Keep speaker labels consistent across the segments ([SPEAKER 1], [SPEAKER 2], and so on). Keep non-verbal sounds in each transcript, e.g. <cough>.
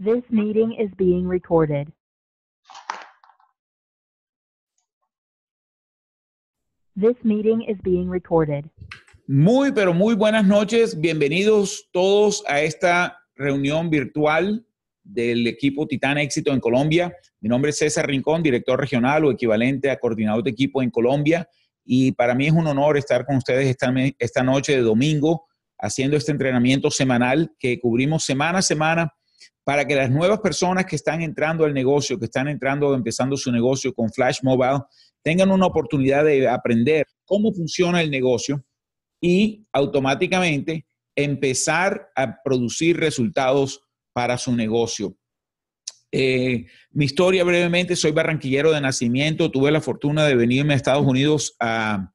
[SPEAKER 1] This meeting is being recorded. This meeting is being recorded.
[SPEAKER 2] Muy, pero muy buenas noches. Bienvenidos todos a esta reunión virtual del equipo Titán Éxito en Colombia. Mi nombre es César Rincón, director regional o equivalente a coordinador de equipo en Colombia. Y para mí es un honor estar con ustedes esta, esta noche de domingo haciendo este entrenamiento semanal que cubrimos semana a semana para que las nuevas personas que están entrando al negocio, que están entrando o empezando su negocio con Flash Mobile, tengan una oportunidad de aprender cómo funciona el negocio y automáticamente empezar a producir resultados para su negocio. Eh, mi historia brevemente, soy barranquillero de nacimiento, tuve la fortuna de venirme a Estados Unidos a,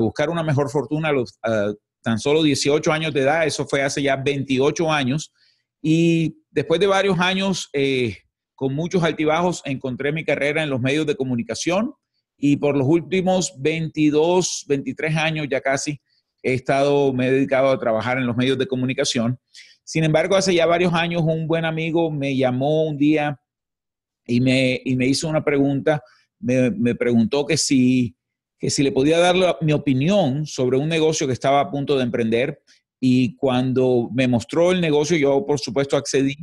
[SPEAKER 2] buscar una mejor fortuna a, tan solo 18 años de edad, eso fue hace ya 28 años, y Después de varios años eh, con muchos altibajos, encontré mi carrera en los medios de comunicación y por los últimos 22, 23 años ya casi he estado, me he dedicado a trabajar en los medios de comunicación. Sin embargo, hace ya varios años un buen amigo me llamó un día y me, me hizo una pregunta, me, preguntó que si, si le podía dar mi opinión sobre un negocio que estaba a punto de emprender y cuando me mostró el negocio, yo por supuesto accedí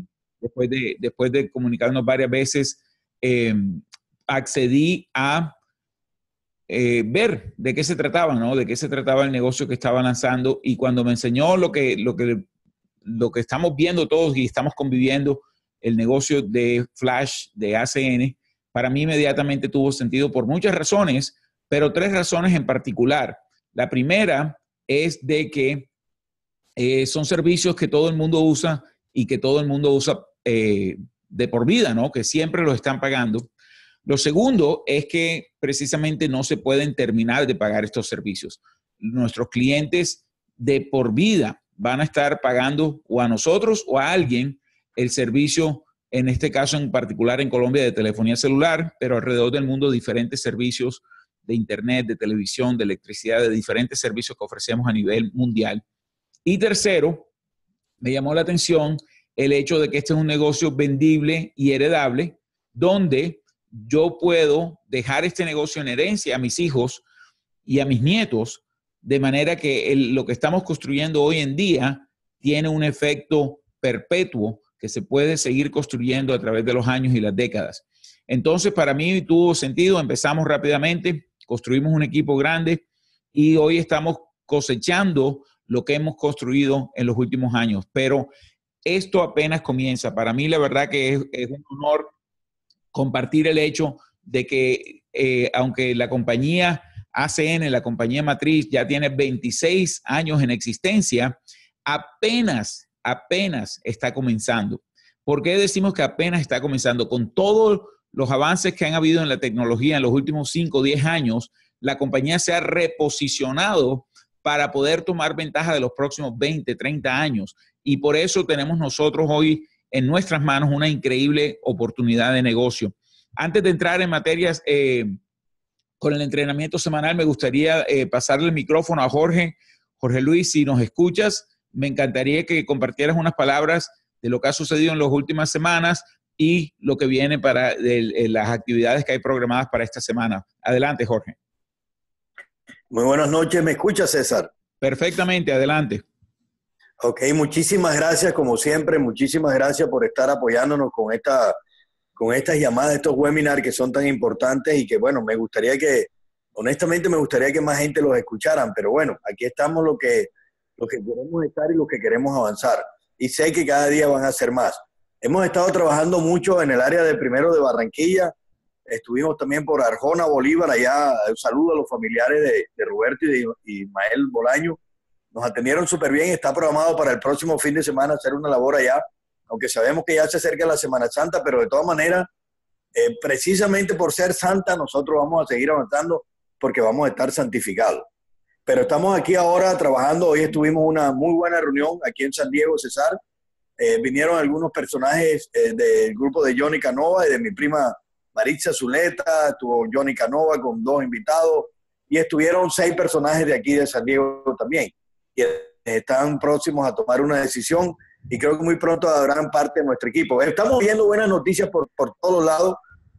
[SPEAKER 2] después de, después de comunicarnos varias veces, em, accedí a eh, ver de qué se trataba, ¿no? De qué se trataba el negocio que estaba lanzando y cuando me enseñó lo que, lo que, lo que estamos viendo todos y estamos conviviendo, el negocio de Flash, de ACN, para mí inmediatamente tuvo sentido por muchas razones, pero tres razones en particular. La primera es de que eh, son servicios que todo el mundo usa y que todo el mundo usa eh, de por vida, ¿no? Que siempre los están pagando. Lo segundo es que precisamente no se pueden terminar de pagar estos servicios. Nuestros clientes de por vida van a estar pagando o a nosotros o a alguien el servicio, en este caso en particular en Colombia de telefonía celular, pero alrededor del mundo diferentes servicios de internet, de televisión, de electricidad, de diferentes servicios que ofrecemos a nivel mundial. Y tercero, me llamó la atención el hecho de que este es un negocio vendible y heredable, donde yo puedo dejar este negocio en herencia a mis hijos y a mis nietos, de manera que lo que estamos construyendo hoy en día tiene un efecto perpetuo que se puede seguir construyendo a través de los años y las décadas. Entonces, para mí tuvo sentido, empezamos rápidamente, construimos un equipo grande y hoy estamos cosechando lo que hemos construido en los últimos años. Pero esto apenas comienza. Para mí la verdad que es, un honor compartir el hecho de que eh, aunque la compañía ACN, la compañía matriz, ya tiene 26 años en existencia, apenas, apenas está comenzando. ¿Por qué decimos que apenas está comenzando? Con todos los avances que han habido en la tecnología en los últimos 5 o 10 años, la compañía se ha reposicionado para poder tomar ventaja de los próximos 20, 30 años. Y por eso tenemos nosotros hoy en nuestras manos una increíble oportunidad de negocio. Antes de entrar en materias eh, con el entrenamiento semanal, me gustaría eh, pasarle el micrófono a Jorge. Jorge Luis, si nos escuchas, me encantaría que compartieras unas palabras de lo que ha sucedido en las últimas semanas y lo que viene para las actividades que hay programadas para esta semana. Adelante, Jorge. Muy buenas noches, ¿me escucha César? Perfectamente,
[SPEAKER 1] adelante. Ok, muchísimas gracias como siempre, muchísimas gracias por estar apoyándonos con, esta, con estas llamadas, estos webinars que son tan importantes y que bueno, me gustaría que, honestamente me gustaría que más gente los escucharan, pero bueno, aquí estamos lo que, lo que queremos estar y lo que queremos avanzar. Y sé que cada día van a ser más. Hemos estado trabajando mucho en el área de primero de Barranquilla, estuvimos también por Arjona, Bolívar, allá, un saludo a los familiares de, de Roberto y de Ismael Bolaño nos atendieron súper bien está programado para el próximo fin de semana hacer una labor allá, aunque sabemos que ya se acerca la Semana Santa, pero de todas maneras, eh, precisamente por ser santa, nosotros vamos a seguir avanzando porque vamos a estar santificados. Pero estamos aquí ahora trabajando, hoy estuvimos una muy buena reunión aquí en San Diego, César eh, vinieron algunos personajes eh, del grupo de Johnny Canova y de mi prima Maritza Zuleta, estuvo Johnny Canova con dos invitados y estuvieron seis personajes de aquí de San Diego también están próximos a tomar una decisión y creo que muy pronto darán parte de nuestro equipo. Estamos viendo buenas noticias por, por todos lados.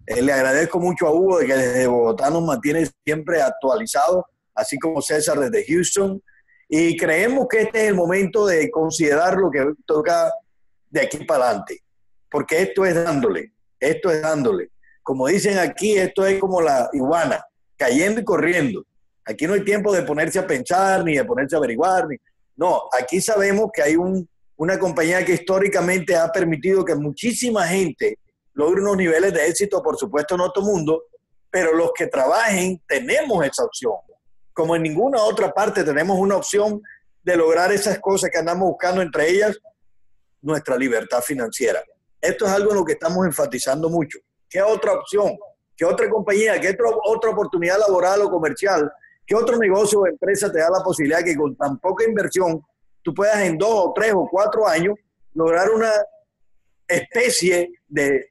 [SPEAKER 1] Eh, le agradezco mucho a Hugo de que desde Bogotá nos mantiene siempre actualizado, así como César desde Houston. Y creemos que este es el momento de considerar lo que toca de aquí para adelante, porque esto es dándole, esto es dándole. Como dicen aquí, esto es como la iguana, cayendo y corriendo. Aquí no hay tiempo de ponerse a pensar, ni de ponerse a averiguar. Ni... No, aquí sabemos que hay una compañía que históricamente ha permitido que muchísima gente logre unos niveles de éxito, por supuesto, en otro mundo, pero los que trabajen tenemos esa opción. Como en ninguna otra parte tenemos una opción de lograr esas cosas que andamos buscando, entre ellas nuestra libertad financiera. Esto es algo en lo que estamos enfatizando mucho. ¿Qué otra opción? ¿Qué otra compañía? ¿Qué otra oportunidad laboral o comercial ¿Qué otro negocio o empresa te da la posibilidad de que con tan poca inversión tú puedas en dos o tres o cuatro años lograr una especie de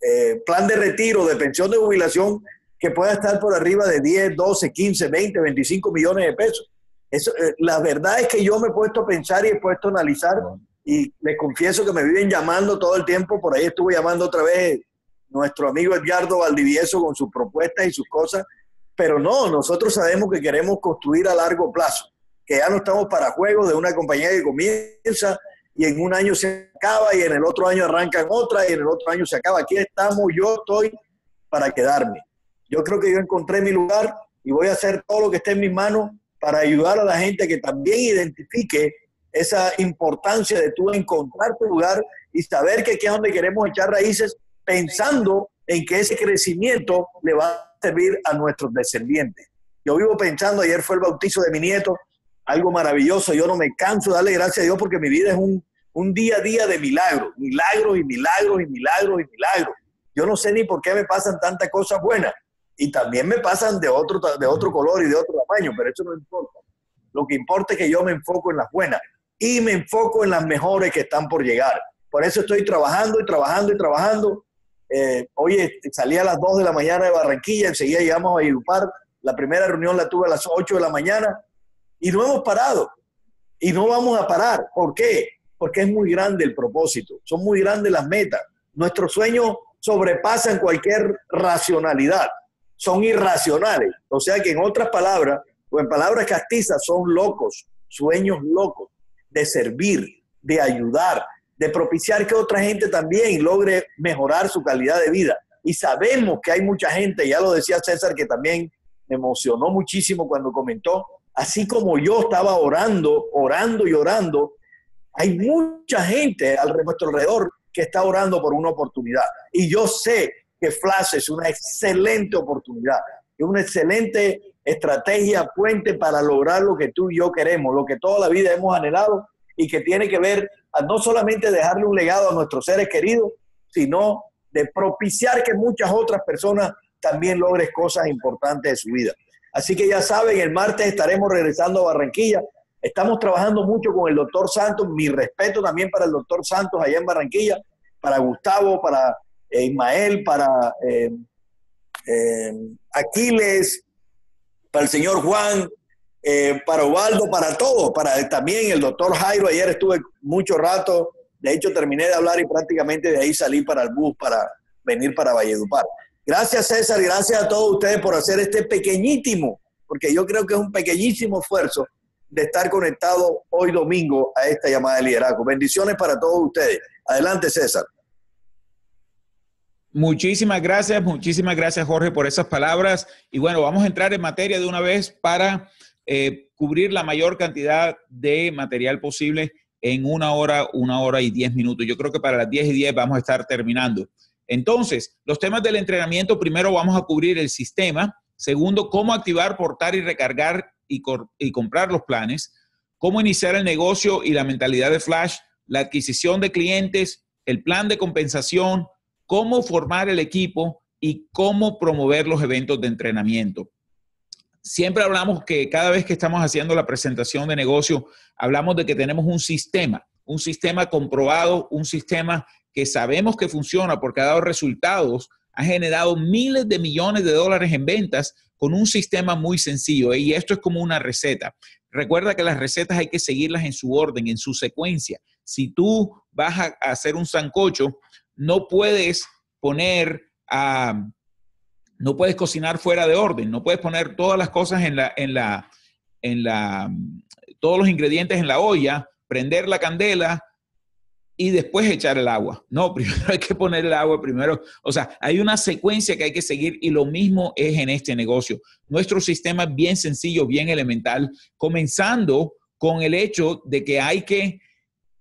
[SPEAKER 1] eh, plan de retiro, de pensión de jubilación que pueda estar por arriba de 10, 12, 15, 20, 25 millones de pesos? Eh, la verdad es que yo me he puesto a pensar y he puesto a analizar y les confieso que me viven llamando todo el tiempo, por ahí estuve llamando otra vez nuestro amigo Edgardo Valdivieso con sus propuestas y sus cosas pero no, nosotros sabemos que queremos construir a largo plazo, que ya no estamos para juegos de una compañía que comienza y en un año se acaba y en el otro año arranca en otra y en el otro año se acaba. Aquí estamos, yo estoy para quedarme. Yo creo que yo encontré mi lugar y voy a hacer todo lo que esté en mis manos para ayudar a la gente que también identifique esa importancia de tú encontrar tu lugar y saber que aquí es donde queremos echar raíces pensando en que ese crecimiento le va a servir a nuestros descendientes. Yo vivo pensando, ayer fue el bautizo de mi nieto, algo maravilloso, yo no me canso de darle gracias a Dios porque mi vida es un, un día a día de milagros, milagros y milagros y milagros y milagros. Yo no sé ni por qué me pasan tantas cosas buenas y también me pasan de otro, de otro color y de otro tamaño, pero eso no importa. Lo que importa es que yo me enfoco en las buenas y me enfoco en las mejores que están por llegar. Por eso estoy trabajando y trabajando y trabajando Hoy eh, oye, salí a las 2 de la mañana de Barranquilla, enseguida llegamos a Valledupar, la primera reunión la tuve a las 8 de la mañana y no hemos parado. Y no vamos a parar. ¿Por qué? Porque es muy grande el propósito, son muy grandes las metas. Nuestros sueños sobrepasan cualquier racionalidad, son irracionales. O sea que en otras palabras, o en palabras castizas, son locos, sueños locos de servir, de ayudar, de propiciar que otra gente también logre mejorar su calidad de vida. Y sabemos que hay mucha gente, ya lo decía César, que también me emocionó muchísimo cuando comentó, así como yo estaba orando, orando y orando, hay mucha gente a nuestro alrededor que está orando por una oportunidad. Y yo sé que Flash es una excelente oportunidad, es una excelente estrategia, puente para lograr lo que tú y yo queremos, lo que toda la vida hemos anhelado y que tiene que ver a no solamente dejarle un legado a nuestros seres queridos, sino de propiciar que muchas otras personas también logren cosas importantes de su vida. Así que ya saben, el martes estaremos regresando a Barranquilla. Estamos trabajando mucho con el doctor Santos. Mi respeto también para el doctor Santos allá en Barranquilla, para Gustavo, para eh, Ismael, para eh, eh, Aquiles, para el señor Juan, eh, para Ovaldo, para todos, para también el doctor Jairo. Ayer estuve mucho rato, de hecho terminé de hablar y prácticamente de ahí salí para el bus para venir para Valledupar. Gracias César, gracias a todos ustedes por hacer este pequeñísimo, porque yo creo que es un pequeñísimo esfuerzo de estar conectado hoy domingo a esta llamada de liderazgo. Bendiciones para todos ustedes. Adelante César.
[SPEAKER 2] Muchísimas gracias, muchísimas gracias Jorge por esas palabras. Y bueno, vamos a entrar en materia de una vez para eh, cubrir la mayor cantidad de material posible en una hora, una hora y diez minutos. Yo creo que para las diez y diez vamos a estar terminando. Entonces, los temas del entrenamiento, primero vamos a cubrir el sistema, segundo, cómo activar, portar y recargar y comprar los planes, cómo iniciar el negocio y la mentalidad de Flash, la adquisición de clientes, el plan de compensación, cómo formar el equipo y cómo promover los eventos de entrenamiento siempre hablamos que cada vez que estamos haciendo la presentación de negocio, hablamos de que tenemos un sistema, un sistema comprobado, un sistema que sabemos que funciona porque ha dado resultados, ha generado miles de millones de dólares en ventas con un sistema muy sencillo. ¿eh? Y esto es como una receta. Recuerda que las recetas hay que seguirlas en su orden, en su secuencia. Si tú vas a hacer un sancocho, no puedes poner... a ah, no puedes cocinar fuera de orden, no puedes poner todas las cosas en la, en la, en la, todos los ingredientes en la olla, prender la candela y después echar el agua. No, <laughs> primero hay que poner el agua, primero, o sea, hay una secuencia que hay que seguir y lo mismo es en este negocio. Nuestro sistema es bien sencillo, bien elemental, comenzando con el hecho de que hay que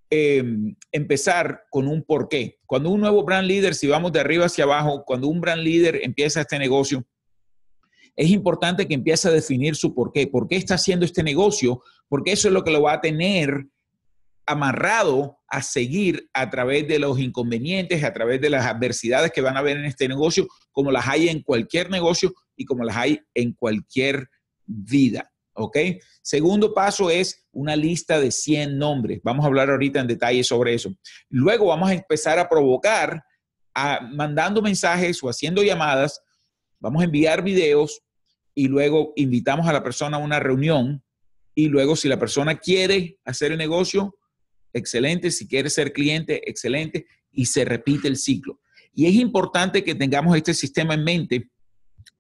[SPEAKER 2] Em, empezar con un porqué. Cuando un nuevo brand leader, si vamos de arriba hacia abajo, cuando un brand leader empieza este negocio, es importante que empiece a definir su porqué. ¿Por qué está haciendo este negocio? Porque eso es lo que lo va a tener amarrado a seguir a través de los inconvenientes, a través de las adversidades que van a haber en este negocio, como las hay en cualquier negocio y como las hay en cualquier vida. ¿ok? Segundo paso es una lista de 100 nombres. Vamos a hablar ahorita en detalle sobre eso. Luego vamos a empezar a provocar, a, mandando mensajes o haciendo llamadas. Vamos a enviar videos y luego invitamos a la persona a una reunión. Y luego, si la persona quiere hacer el negocio, excelente. Si quiere ser cliente, excelente. Y se repite el ciclo. Y es importante que tengamos este sistema en mente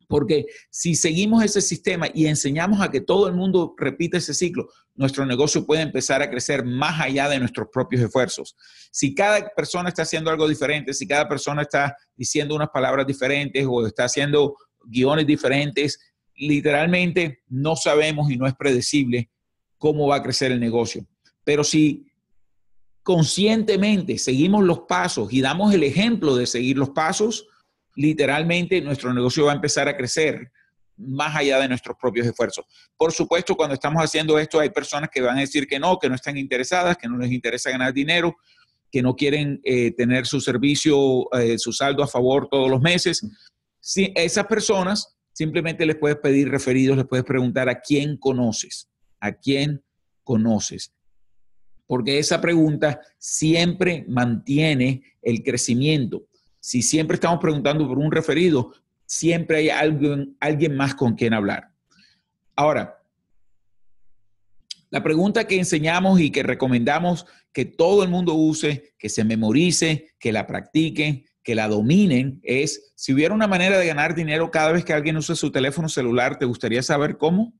[SPEAKER 2] porque si seguimos ese sistema y enseñamos a que todo el mundo repita ese ciclo, nuestro negocio puede empezar a crecer más allá de nuestros propios esfuerzos. Si cada persona está haciendo algo diferente, si cada persona está diciendo unas palabras diferentes o está haciendo guiones diferentes, literalmente no sabemos y no es predecible cómo va a crecer el negocio. Pero si conscientemente seguimos los pasos y damos el ejemplo de seguir los pasos, literalmente nuestro negocio va a empezar a crecer más allá de nuestros propios esfuerzos. Por supuesto, cuando estamos haciendo esto, hay personas que van a decir que no, que no están interesadas, que no les interesa ganar dinero, que no quieren eh, tener su servicio, eh, su saldo a favor todos los meses. Si esas personas simplemente les puedes pedir referidos, les puedes preguntar a quién conoces, a quién conoces. Porque esa pregunta siempre mantiene el crecimiento. Si siempre estamos preguntando por un referido, siempre hay alguien, alguien más con quien hablar. Ahora, la pregunta que enseñamos y que recomendamos que todo el mundo use, que se memorice, que la practiquen, que la dominen, es si hubiera una manera de ganar dinero cada vez que alguien usa su teléfono celular, ¿te gustaría saber cómo?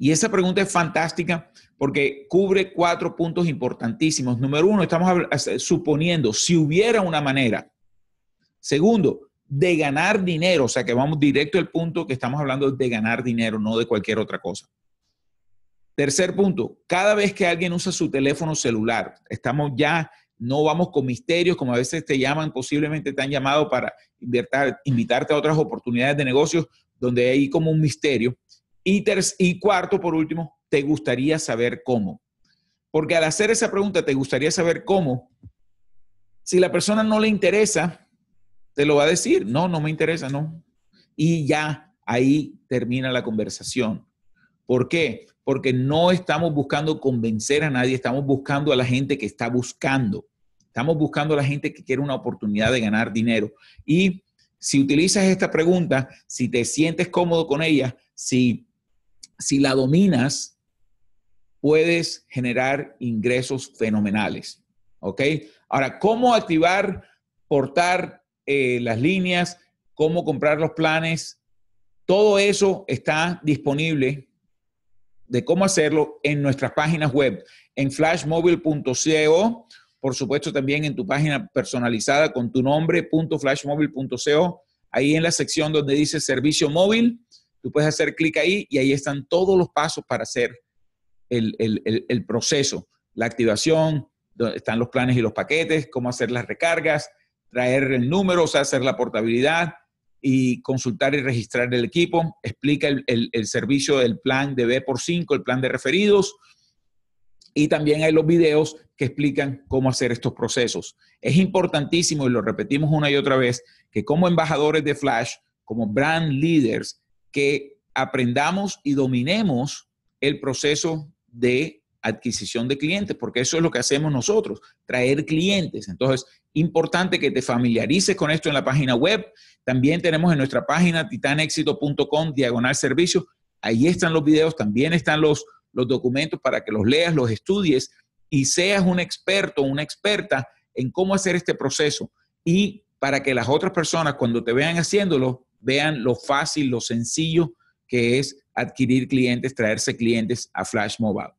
[SPEAKER 2] Y esa pregunta es fantástica porque cubre cuatro puntos importantísimos. Número uno, estamos eh, suponiendo si hubiera una manera. Segundo, de ganar dinero, o sea que vamos directo al punto que estamos hablando de ganar dinero, no de cualquier otra cosa. Tercer punto, cada vez que alguien usa su teléfono celular, estamos ya, no vamos con misterios, como a veces te llaman, posiblemente te han llamado para invitarte a otras oportunidades de negocios donde hay como un misterio. Y, cuarto, por último, ¿te gustaría saber cómo? Porque al hacer esa pregunta, ¿te gustaría saber cómo? Si la persona no le interesa, te lo va a decir, no, no me interesa, no. Y ya ahí termina la conversación. ¿Por qué? Porque no estamos buscando convencer a nadie, estamos buscando a la gente que está buscando. Estamos buscando a la gente que quiere una oportunidad de ganar dinero. Y si utilizas esta pregunta, si te sientes cómodo con ella, si si la dominas, puedes generar ingresos fenomenales. ¿Ok? Ahora, ¿cómo activar, portar eh, las líneas, cómo comprar los planes? Todo eso está disponible de cómo hacerlo en nuestras páginas web, en flashmobile.co, por supuesto también en tu página personalizada con tu nombre, .flashmobile.co, ahí en la sección donde dice servicio móvil, Tú puedes hacer clic ahí y ahí están todos los pasos para hacer el, el, el, proceso, la activación, donde están los planes y los paquetes, cómo hacer las recargas, traer el número, o sea, hacer la portabilidad y consultar y registrar el equipo. Explica el, el, el servicio del plan de B por 5, el plan de referidos. Y también hay los videos que explican cómo hacer estos procesos. Es importantísimo, y lo repetimos una y otra vez, que como embajadores de Flash, como brand leaders, que aprendamos y dominemos el proceso de adquisición de clientes, porque eso es lo que hacemos nosotros, traer clientes. Entonces, importante que te familiarices con esto en la página web. También tenemos en nuestra página titanexito.com diagonal servicios. Ahí están los videos, también están los, los documentos para que los leas, los estudies y seas un experto, una experta en cómo hacer este proceso y para que las otras personas cuando te vean haciéndolo Vean lo fácil, lo sencillo que es adquirir clientes, traerse clientes a Flash Mobile.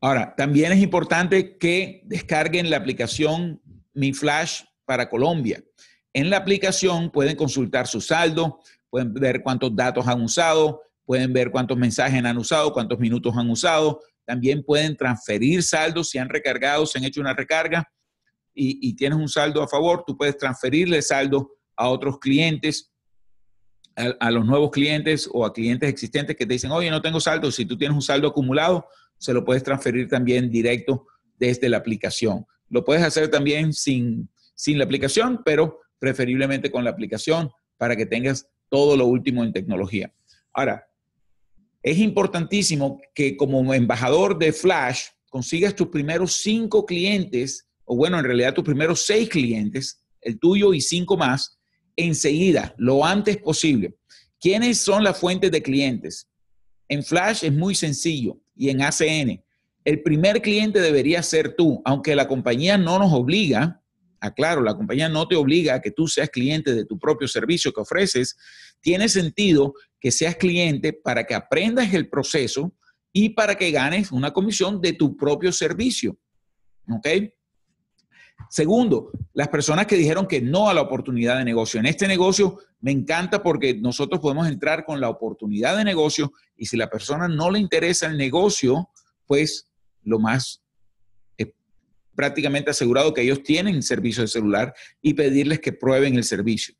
[SPEAKER 2] Ahora, también es importante que descarguen la aplicación Mi Flash para Colombia. En la aplicación pueden consultar su saldo, pueden ver cuántos datos han usado, pueden ver cuántos mensajes han usado, cuántos minutos han usado. También pueden transferir saldos si han recargado, si han hecho una recarga y, y tienes un saldo a favor, tú puedes transferirle saldo a otros clientes, a, los nuevos clientes o a clientes existentes que te dicen, oye, no tengo saldo. Si tú tienes un saldo acumulado, se lo puedes transferir también directo desde la aplicación. Lo puedes hacer también sin, sin la aplicación, pero preferiblemente con la aplicación para que tengas todo lo último en tecnología. Ahora, es importantísimo que como embajador de Flash consigas tus primeros cinco clientes, o bueno, en realidad tus primeros seis clientes, el tuyo y cinco más, enseguida, lo antes posible. ¿Quiénes son las fuentes de clientes? En Flash es muy sencillo y en ACN. El primer cliente debería ser tú, aunque la compañía no nos obliga, aclaro, la compañía no te obliga a que tú seas cliente de tu propio servicio que ofreces, tiene sentido que seas cliente para que aprendas el proceso y para que ganes una comisión de tu propio servicio. ¿Ok? Segundo, las personas que dijeron que no a la oportunidad de negocio. En este negocio me encanta porque nosotros podemos entrar con la oportunidad de negocio y si la persona no le interesa el negocio, pues lo más eh, prácticamente asegurado que ellos tienen servicio de celular y pedirles que prueben el servicio.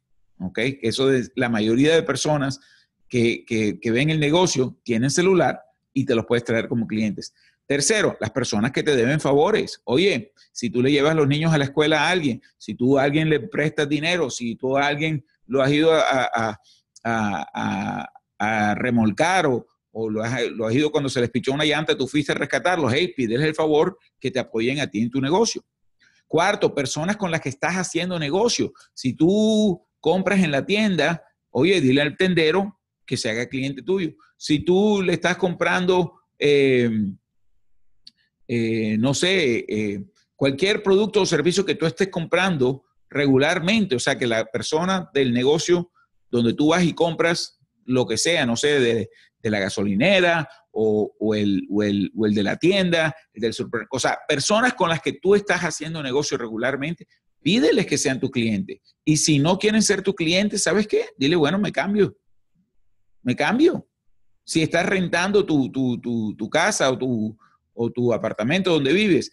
[SPEAKER 2] Eso es la mayoría de personas que ven el negocio tienen celular y te los puedes traer como clientes. Tercero, las personas que te deben favores. Oye, si tú le llevas los niños a la escuela a alguien, si tú a alguien le prestas dinero, si tú a alguien lo has ido a, remolcar o, lo has, ido cuando se les pichó una llanta, tú fuiste a rescatarlos. Hey, pídeles el favor que te apoyen a ti en tu negocio. Cuarto, personas con las que estás haciendo negocio. Si tú compras en la tienda, oye, dile al tendero que se haga cliente tuyo. Si tú le estás comprando eh, eh, no sé, eh, cualquier producto o servicio que tú estés comprando regularmente, o sea, que la persona del negocio donde tú vas y compras lo que sea, no sé, de, la gasolinera o, el, de la tienda, del super, o sea, personas con las que tú estás haciendo negocio regularmente, pídeles que sean tu cliente. Y si no quieren ser tu cliente, ¿sabes qué? Dile, bueno, me cambio. Me cambio. Si estás rentando tu, tu casa o tu, o tu apartamento donde vives.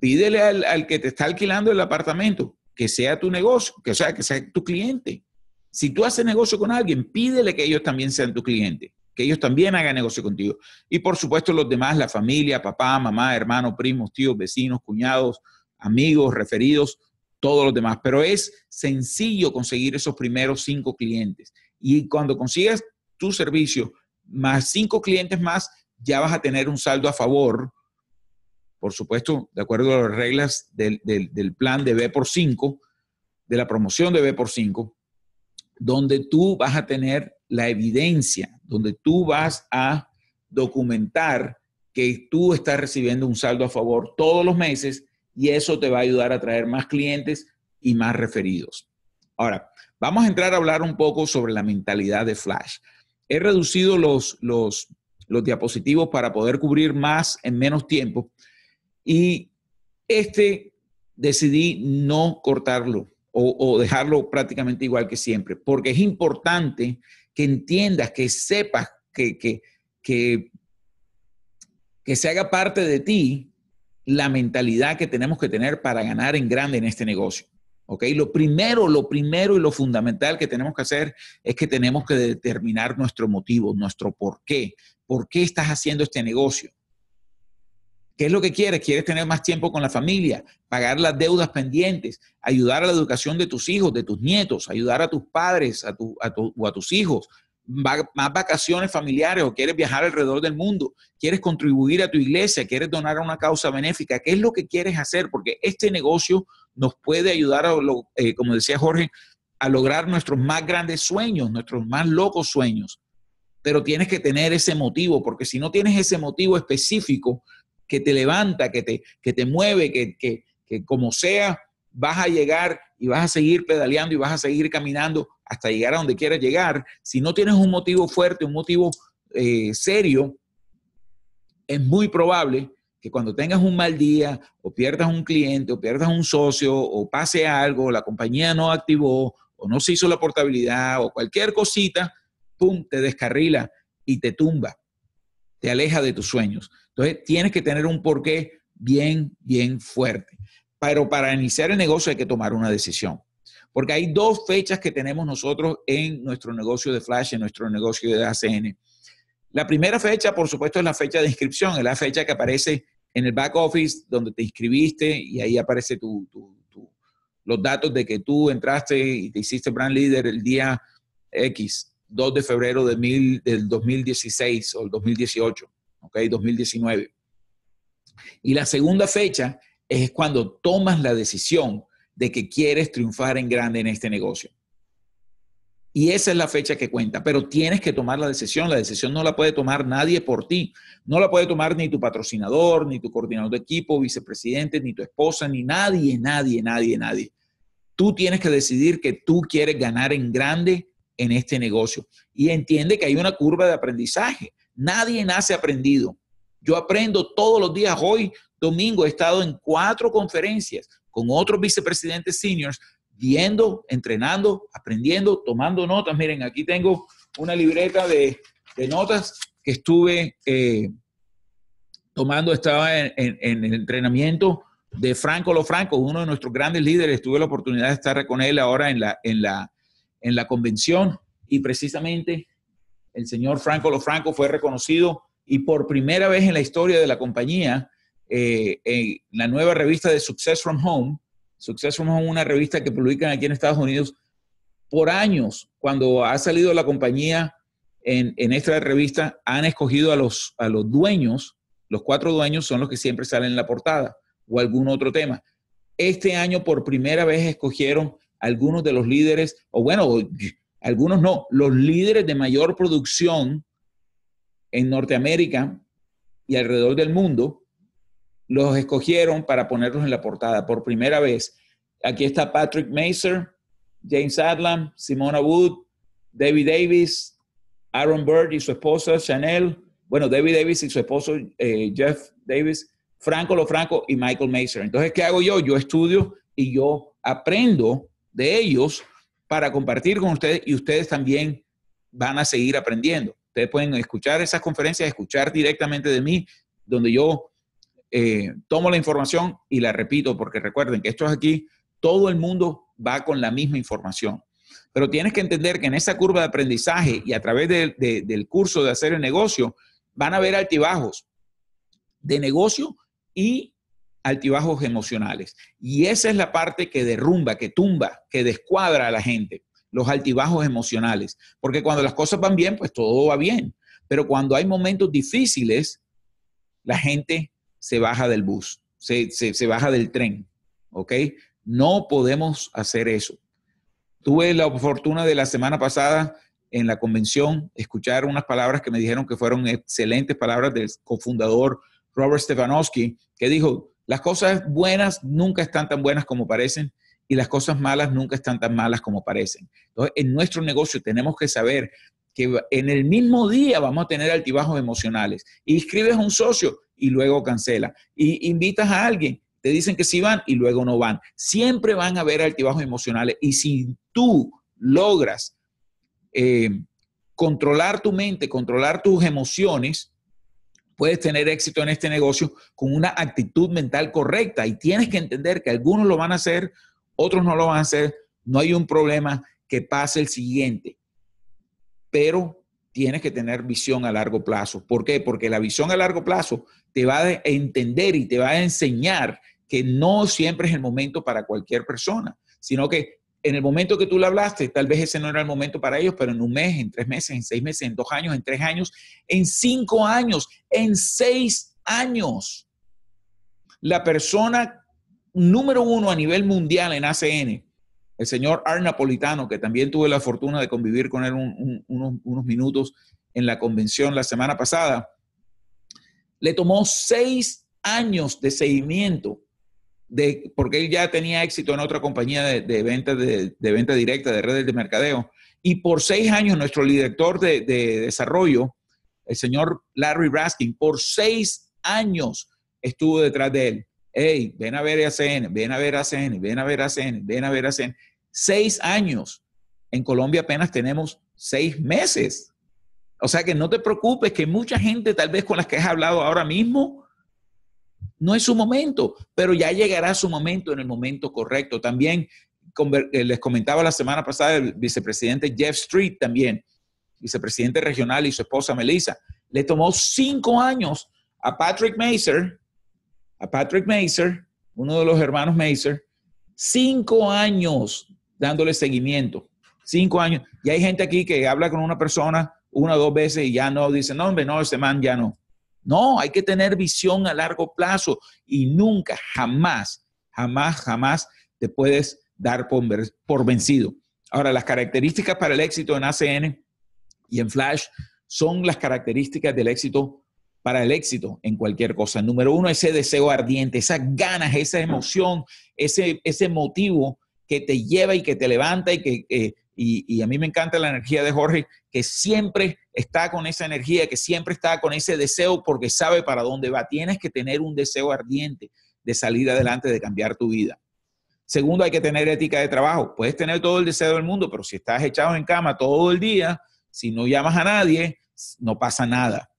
[SPEAKER 2] Pídele al, que te está alquilando el apartamento que sea tu negocio, que sea, que sea tu cliente. Si tú haces negocio con alguien, pídele que ellos también sean tu cliente, que ellos también hagan negocio contigo. Y por supuesto los demás, la familia, papá, mamá, hermano, primos, tíos, vecinos, cuñados, amigos, referidos, todos los demás. Pero es sencillo conseguir esos primeros cinco clientes. Y cuando consigas tu servicio más cinco clientes más, ya vas a tener un saldo a favor, por supuesto, de acuerdo a las reglas del, plan de B por 5, de la promoción de B por 5, donde tú vas a tener la evidencia, donde tú vas a documentar que tú estás recibiendo un saldo a favor todos los meses y eso te va a ayudar a traer más clientes y más referidos. Ahora, vamos a entrar a hablar un poco sobre la mentalidad de Flash. He reducido los, los los diapositivos para poder cubrir más en menos tiempo. Y este decidí no cortarlo o, dejarlo prácticamente igual que siempre, porque es importante que entiendas, que sepas, que, que se haga parte de ti la mentalidad que tenemos que tener para ganar en grande en este negocio. ¿ok? Lo primero, lo primero y lo fundamental que tenemos que hacer es que tenemos que determinar nuestro motivo, nuestro por qué. ¿Por qué estás haciendo este negocio? ¿Qué es lo que quieres? ¿Quieres tener más tiempo con la familia? ¿Pagar las deudas pendientes? ¿Ayudar a la educación de tus hijos, de tus nietos? ¿Ayudar a tus padres o a tus hijos? más vacaciones familiares o quieres viajar alrededor del mundo, quieres contribuir a tu iglesia, quieres donar a una causa benéfica, ¿qué es lo que quieres hacer? Porque este negocio nos puede ayudar, a lo, eh, como decía Jorge, a lograr nuestros más grandes sueños, nuestros más locos sueños. Pero tienes que tener ese motivo, porque si no tienes ese motivo específico que te levanta, que te, que te mueve, que, que como sea, vas a llegar y vas a seguir pedaleando y vas a seguir caminando hasta llegar a donde quieras llegar, si no tienes un motivo fuerte, un motivo eh, serio, es muy probable que cuando tengas un mal día o pierdas un cliente o pierdas un socio o pase algo, la compañía no activó o no se hizo la portabilidad o cualquier cosita, ¡pum!, te descarrila y te tumba, te aleja de tus sueños. Entonces, tienes que tener un porqué bien, bien fuerte pero para iniciar el negocio hay que tomar una decisión. Porque hay dos fechas que tenemos nosotros en nuestro negocio de Flash, en nuestro negocio de ACN. La primera fecha, por supuesto, es la fecha de inscripción, es la fecha que aparece en el back office donde te inscribiste y ahí aparece los datos de que tú entraste y te hiciste brand leader el día X, 2 de febrero de del 2016 o el 2018, ¿ok? 2019. Y la segunda fecha es cuando tomas la decisión de que quieres triunfar en grande en este negocio. Y esa es la fecha que cuenta, pero tienes que tomar la decisión. La decisión no la puede tomar nadie por ti. No la puede tomar ni tu patrocinador, ni tu coordinador de equipo, vicepresidente, ni tu esposa, ni nadie, nadie, nadie, nadie. Tú tienes que decidir que tú quieres ganar en grande en este negocio. Y entiende que hay una curva de aprendizaje. Nadie nace aprendido. Yo aprendo todos los días. Hoy Domingo he estado en cuatro conferencias con otros vicepresidentes seniors, viendo, entrenando, aprendiendo, tomando notas. Miren, aquí tengo una libreta de, notas que estuve eh, tomando, estaba en, el entrenamiento de Franco Lo Franco, uno de nuestros grandes líderes. Tuve la oportunidad de estar con él ahora en la, en la, en la convención y precisamente el señor Franco Lo Franco fue reconocido y por primera vez en la historia de la compañía eh, la nueva revista de Success from Home. Success from Home, una revista que publican aquí en Estados Unidos por años. Cuando ha salido la compañía en, esta revista, han escogido a los, a los dueños. Los cuatro dueños son los que siempre salen en la portada o algún otro tema. Este año por primera vez escogieron algunos de los líderes, o bueno, algunos no, los líderes de mayor producción en Norteamérica y alrededor del mundo los escogieron para ponerlos en la portada por primera vez. Aquí está Patrick Mazur, James Adlam, Simona Wood, David Davis, Aaron Bird y su esposa Chanel, bueno, David Davis y su esposo eh, Jeff Davis, Franco Lo Franco y Michael Mazur. Entonces, ¿qué hago yo? Yo estudio y yo aprendo de ellos para compartir con ustedes y ustedes también van a seguir aprendiendo. Ustedes pueden escuchar esas conferencias, escuchar directamente de mí, donde yo eh, tomo la información y la repito, porque recuerden que esto es aquí, todo el mundo va con la misma información. Pero tienes que entender que en esa curva de aprendizaje y a través del curso de hacer el negocio, van a haber altibajos de negocio y altibajos emocionales. Y esa es la parte que derrumba, que tumba, que descuadra a la gente, los altibajos emocionales. Porque cuando las cosas van bien, pues todo va bien. Pero cuando hay momentos difíciles, la gente se baja del bus, se, baja del tren, ¿ok? No podemos hacer eso. Tuve la fortuna de la semana pasada en la convención escuchar unas palabras que me dijeron que fueron excelentes palabras del cofundador Robert Stefanowski, que dijo, las cosas buenas nunca están tan buenas como parecen y las cosas malas nunca están tan malas como parecen. Entonces, en nuestro negocio tenemos que saber que en el mismo día vamos a tener altibajos emocionales. Y escribes a un socio, y luego cancela. Y invitas a alguien, te dicen que sí van y luego no van. Siempre van a haber altibajos emocionales y si tú logras eh, controlar tu mente, controlar tus emociones, puedes tener éxito en este negocio con una actitud mental correcta y tienes que entender que algunos lo van a hacer, otros no lo van a hacer, no hay un problema que pase el siguiente. Pero tienes que tener visión a largo plazo. ¿Por qué? Porque la visión a largo plazo te va a entender y te va a enseñar que no siempre es el momento para cualquier persona, sino que en el momento que tú le hablaste, tal vez ese no era el momento para ellos, pero en un mes, en tres meses, en seis meses, en dos años, en tres años, en cinco años, en seis años, la persona número uno a nivel mundial en ACN el señor Arnapolitano, Napolitano, que también tuve la fortuna de convivir con él unos, minutos en la convención la semana pasada, le tomó seis años de seguimiento, de, porque él ya tenía éxito en otra compañía de, venta, de, venta directa, de redes de mercadeo, y por seis años nuestro director de, de desarrollo, el señor Larry Raskin, por seis años estuvo detrás de él hey, ven a ver a ACN, ven a ver a ACN, ven a ver a ACN, ven a ver a CN. Seis años. En Colombia apenas tenemos seis meses. O sea que no te preocupes que mucha gente, tal vez con las que has hablado ahora mismo, no es su momento, pero ya llegará su momento en el momento correcto. También eh, les comentaba la semana pasada el vicepresidente Jeff Street también, vicepresidente regional y su esposa Melissa. Le tomó cinco años a Patrick Mazer a Patrick Mazer, uno de los hermanos Mazer, cinco años dándole seguimiento. Cinco años. Y hay gente aquí que habla con una persona una o dos veces y ya no, dice, no, hombre, no, este man ya no. No, hay que tener visión a largo plazo y nunca, jamás, jamás, jamás te puedes dar por vencido. Ahora, las características para el éxito en ACN y en Flash son las características del éxito para el éxito en cualquier cosa. Número uno, ese deseo ardiente, esas ganas, esa emoción, ese, ese motivo que te lleva y que te levanta y que... Eh, y, a mí me encanta la energía de Jorge, que siempre está con esa energía, que siempre está con ese deseo porque sabe para dónde va. Tienes que tener un deseo ardiente de salir adelante, de cambiar tu vida. Segundo, hay que tener ética de trabajo. Puedes tener todo el deseo del mundo, pero si estás echado en cama todo el día, si no llamas a nadie, no pasa nada.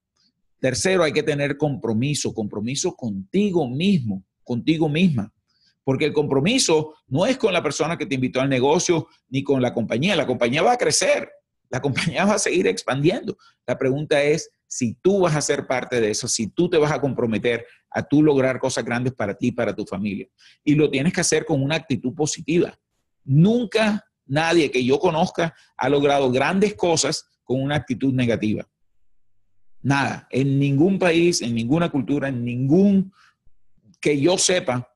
[SPEAKER 2] Tercero, hay que tener compromiso, compromiso contigo mismo, contigo misma. Porque el compromiso no es con la persona que te invitó al negocio ni con la compañía. La compañía va a crecer, la <laughs> compañía va a seguir expandiendo. La pregunta es si tú vas a ser parte de eso, si tú te vas a comprometer a tú lograr cosas grandes para ti, para tu familia. Y lo tienes que hacer con una actitud positiva. Nunca nadie que yo conozca ha logrado grandes cosas con una actitud negativa. Nada. En ningún país, en ninguna cultura, en ningún que yo sepa,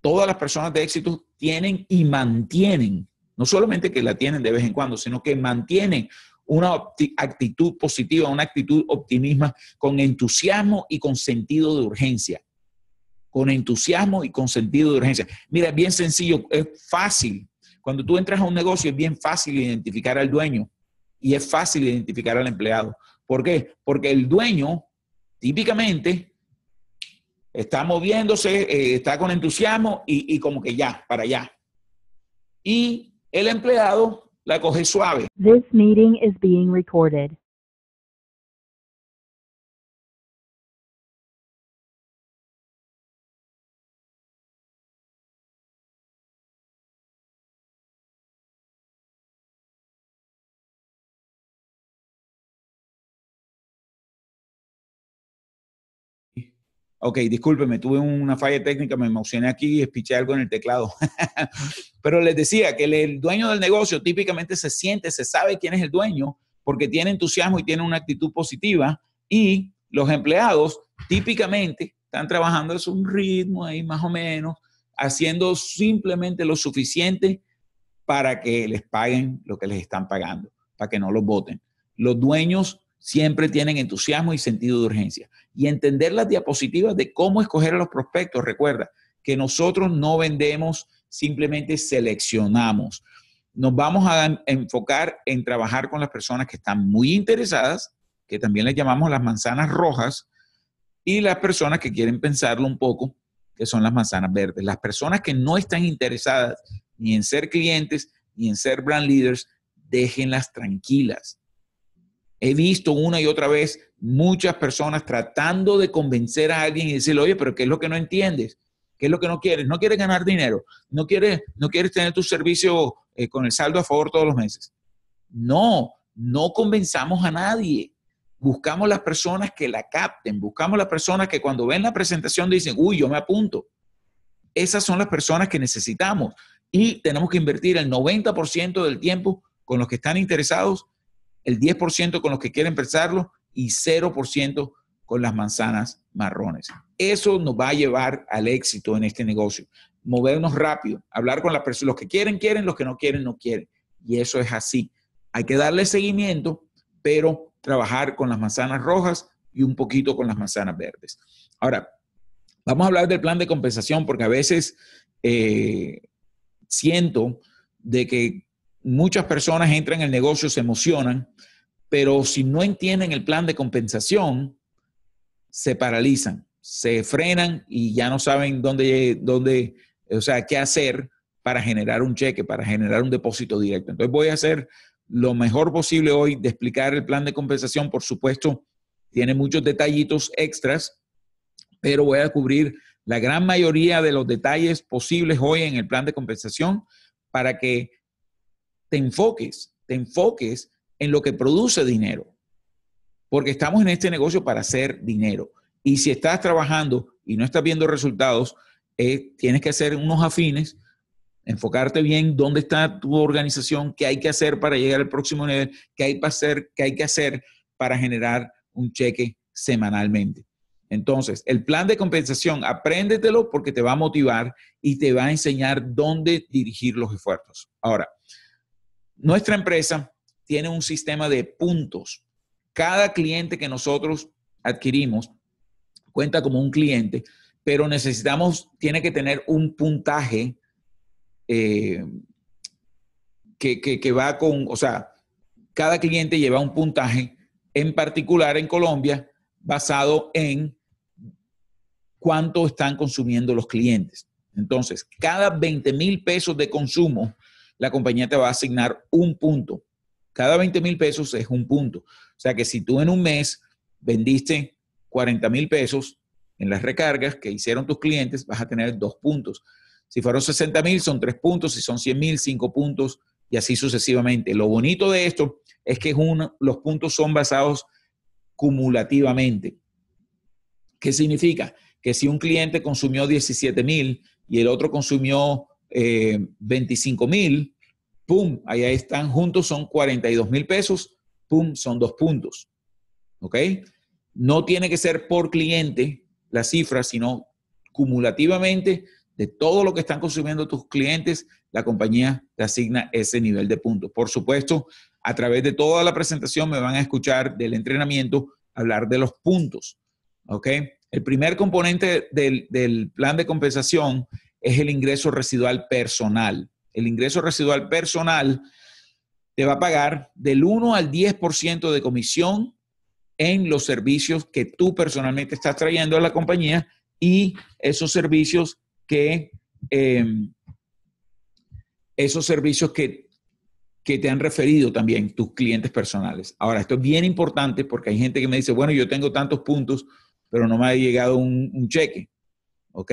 [SPEAKER 2] todas las personas de éxito tienen y mantienen, no solamente que la tienen de vez en cuando, sino que mantienen una actitud positiva, una actitud optimista, con entusiasmo y con sentido de urgencia. Con entusiasmo y con sentido de urgencia. Mira, es bien sencillo, es fácil. Cuando tú entras a un negocio es bien fácil identificar al dueño y es fácil identificar al empleado. ¿Por qué? Porque el dueño típicamente está moviéndose, eh, está con entusiasmo y, y, como que ya, para allá. Y el empleado la coge suave.
[SPEAKER 1] This meeting is being recorded.
[SPEAKER 2] Ok, discúlpeme, tuve una falla técnica, me emocioné aquí y espiché algo en el teclado. <laughs> Pero les decía que el dueño del negocio típicamente se siente, se sabe quién es el dueño, porque tiene entusiasmo y tiene una actitud positiva. Y los empleados típicamente están trabajando a su ritmo ahí más o menos, haciendo simplemente lo suficiente para que les paguen lo que les están pagando, para que no los voten. Los dueños siempre tienen entusiasmo y sentido de urgencia. Y entender las diapositivas de cómo escoger a los prospectos. Recuerda que nosotros no vendemos, simplemente seleccionamos. Nos vamos a enfocar en trabajar con las personas que están muy interesadas, que también les llamamos las manzanas rojas, y las personas que quieren pensarlo un poco, que son las manzanas verdes. Las personas que no están interesadas ni en ser clientes, ni en ser brand leaders, déjenlas tranquilas He visto una y otra vez muchas personas tratando de convencer a alguien y decirle, oye, pero ¿qué es lo que no entiendes? ¿Qué es lo que no quieres? No quieres ganar dinero, no quieres, no quieres tener tu servicio eh, con el saldo a favor todos los meses. No, no convenzamos a nadie. Buscamos las personas que la capten, buscamos las personas que cuando ven la presentación dicen, uy, yo me apunto. Esas son las personas que necesitamos y tenemos que invertir el 90% del tiempo con los que están interesados el 10% con los que quieren empezarlo y 0% con las manzanas marrones. Eso nos va a llevar al éxito en este negocio. Movernos rápido, hablar con las personas. Los que quieren, quieren, los que no quieren, no quieren. Y eso es así. Hay que darle seguimiento, pero trabajar con las manzanas rojas y un poquito con las manzanas verdes. Ahora, vamos a hablar del plan de compensación porque a veces eh, siento de que muchas personas entran en el negocio, se emocionan, pero si no entienden el plan de compensación, se paralizan, se frenan y ya no saben dónde, dónde o sea, qué hacer para generar un cheque, para generar un depósito directo. Entonces voy a hacer lo mejor posible hoy de explicar el plan de compensación. Por supuesto, tiene muchos detallitos extras, pero voy a cubrir la gran mayoría de los detalles posibles hoy en el plan de compensación para que te enfoques, te enfoques en lo que produce dinero. Porque estamos en este negocio para hacer dinero. Y si estás trabajando y no estás viendo resultados, eh, tienes que hacer unos afines, enfocarte bien dónde está tu organización, qué hay que hacer para llegar al próximo nivel, qué hay, para hacer, qué hay que hacer para generar un cheque semanalmente. Entonces, el plan de compensación, apréndetelo porque te va a motivar y te va a enseñar dónde dirigir los esfuerzos. Ahora, nuestra empresa tiene un sistema de puntos. Cada cliente que nosotros adquirimos cuenta como un cliente, pero necesitamos, tiene que tener un puntaje eh, que, que va con, o sea, cada cliente lleva un puntaje en particular en Colombia basado en cuánto están consumiendo los clientes. Entonces, cada 20 mil pesos de consumo la compañía te va a asignar un punto. Cada 20 mil pesos es un punto. O sea que si tú en un mes vendiste 40 mil pesos en las recargas que hicieron tus clientes, vas a tener dos puntos. Si fueron 60 mil, son tres puntos. Si son 100 mil, cinco puntos y así sucesivamente. Lo bonito de esto es que los puntos son basados cumulativamente. ¿Qué significa? Que si un cliente consumió 17 mil y el otro consumió 25 eh, mil, pum, allá están juntos, son 42 mil pesos, pum, son dos puntos. ¿Ok? No tiene que ser por cliente la cifra, sino cumulativamente de todo lo que están consumiendo tus clientes, la compañía te asigna ese nivel de puntos. Por supuesto, a través de toda la presentación me van a escuchar del entrenamiento hablar de los puntos. ¿Ok? El primer componente del, del plan de compensación es el ingreso residual personal. El ingreso residual personal te va a pagar del 1 al 10% de comisión en los servicios que tú personalmente estás trayendo a la compañía y esos servicios que em, esos servicios que, te han referido también tus clientes personales. Ahora, esto es bien importante porque hay gente que me dice, bueno, yo tengo tantos puntos, pero no me ha llegado un, cheque. ¿Ok?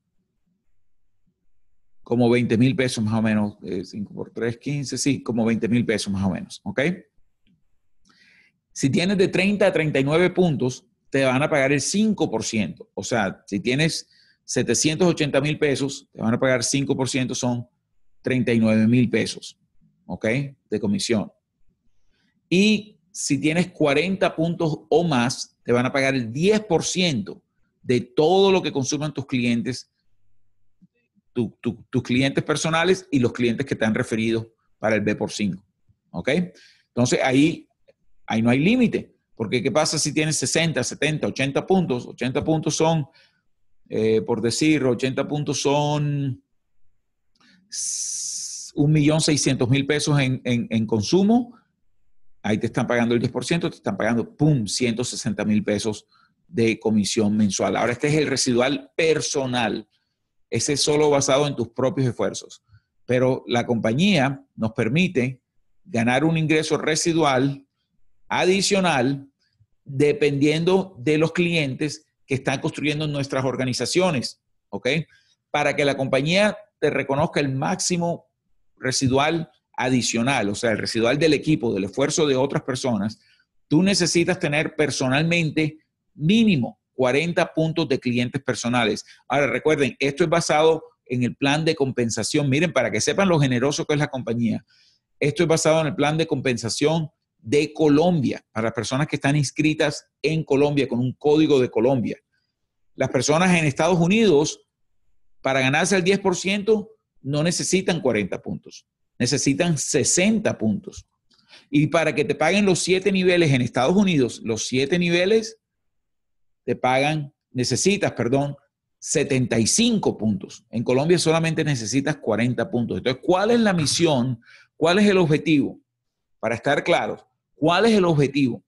[SPEAKER 2] como 20 mil pesos más o menos, 5 eh, por 3, 15, sí, como 20 mil pesos más o menos, ¿ok? Si tienes de 30 a 39 puntos, te van a pagar el 5%, o sea, si tienes 780 mil pesos, te van a pagar 5%, son 39 mil pesos, ¿ok? De comisión. Y si tienes 40 puntos o más, te van a pagar el 10% de todo lo que consuman tus clientes tus clientes personales y los clientes que te han referido para el B por 5. ¿Ok? Entonces ahí, ahí no hay límite, porque ¿qué pasa si tienes 60, 70, 80 puntos? 80 puntos son, eh, por decir, 80 puntos son 1.600.000 pesos en, en consumo. Ahí te están pagando el 10%, te están pagando, ¡pum!, 160 mil pesos de comisión mensual. Ahora este es el residual personal ese es solo basado en tus propios esfuerzos. Pero la compañía nos permite ganar un ingreso residual adicional dependiendo de los clientes que están construyendo nuestras organizaciones, ¿ok? Para que la compañía te reconozca el máximo residual adicional, o sea, el residual del equipo, del esfuerzo de otras personas, tú necesitas tener personalmente mínimo 40 puntos de clientes personales. Ahora recuerden, esto es basado en el plan de compensación. Miren, para que sepan lo generoso que es la compañía. Esto es basado en el plan de compensación de Colombia, para las personas que están inscritas en Colombia con un código de Colombia. Las personas en Estados Unidos, para ganarse el 10%, no necesitan 40 puntos, necesitan 60 puntos. Y para que te paguen los siete niveles en Estados Unidos, los siete niveles, te pagan, necesitas, perdón, 75 puntos. En Colombia solamente necesitas 40 puntos. Entonces, ¿cuál es la misión? ¿Cuál es el objetivo? Para estar claros, ¿cuál es el objetivo?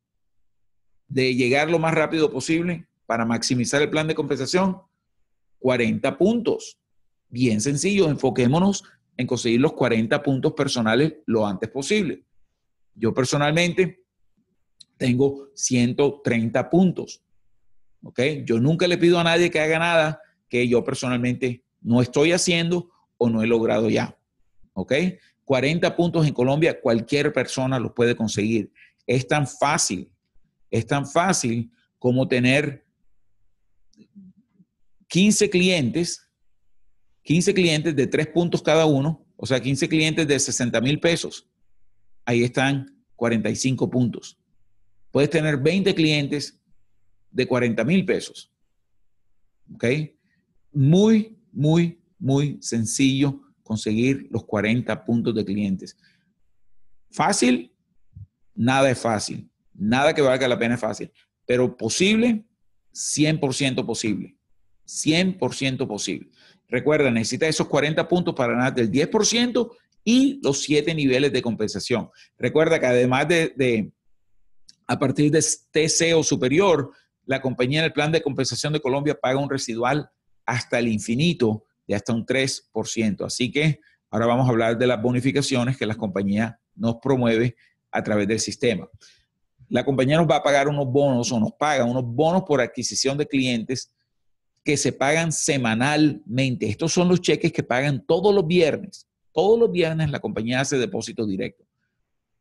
[SPEAKER 2] De llegar lo más rápido posible para maximizar el plan de compensación. 40 puntos. Bien sencillo, enfoquémonos en conseguir los 40 puntos personales lo antes posible. Yo personalmente tengo 130 puntos. ¿ok? Yo nunca le pido a nadie que haga nada que yo personalmente no estoy haciendo o no he logrado ya, ¿ok? 40 puntos en Colombia, cualquier persona los puede conseguir. Es tan fácil, es tan fácil como tener 15 clientes, 15 clientes de 3 puntos cada uno, o sea, 15 clientes de 60 mil pesos. Ahí están 45 puntos. Puedes tener 20 clientes de 40 mil pesos. ¿Ok? Muy, muy, muy sencillo conseguir los 40 puntos de clientes. Fácil, nada es fácil. Nada que valga la pena es fácil. Pero posible, 100% posible. 100% posible. Recuerda, necesita esos 40 puntos para ganar del 10% y los 7 niveles de compensación. Recuerda que además de, a partir de este e o superior, la compañía en el plan de compensación de Colombia paga un residual hasta el infinito de hasta un 3%. Así que ahora vamos a hablar de las bonificaciones que la compañía nos promueve a través del sistema. La compañía nos va a pagar unos bonos o nos paga unos bonos por adquisición de clientes que se pagan semanalmente. Estos son los cheques que pagan todos los viernes. Todos los viernes la compañía hace depósito directo.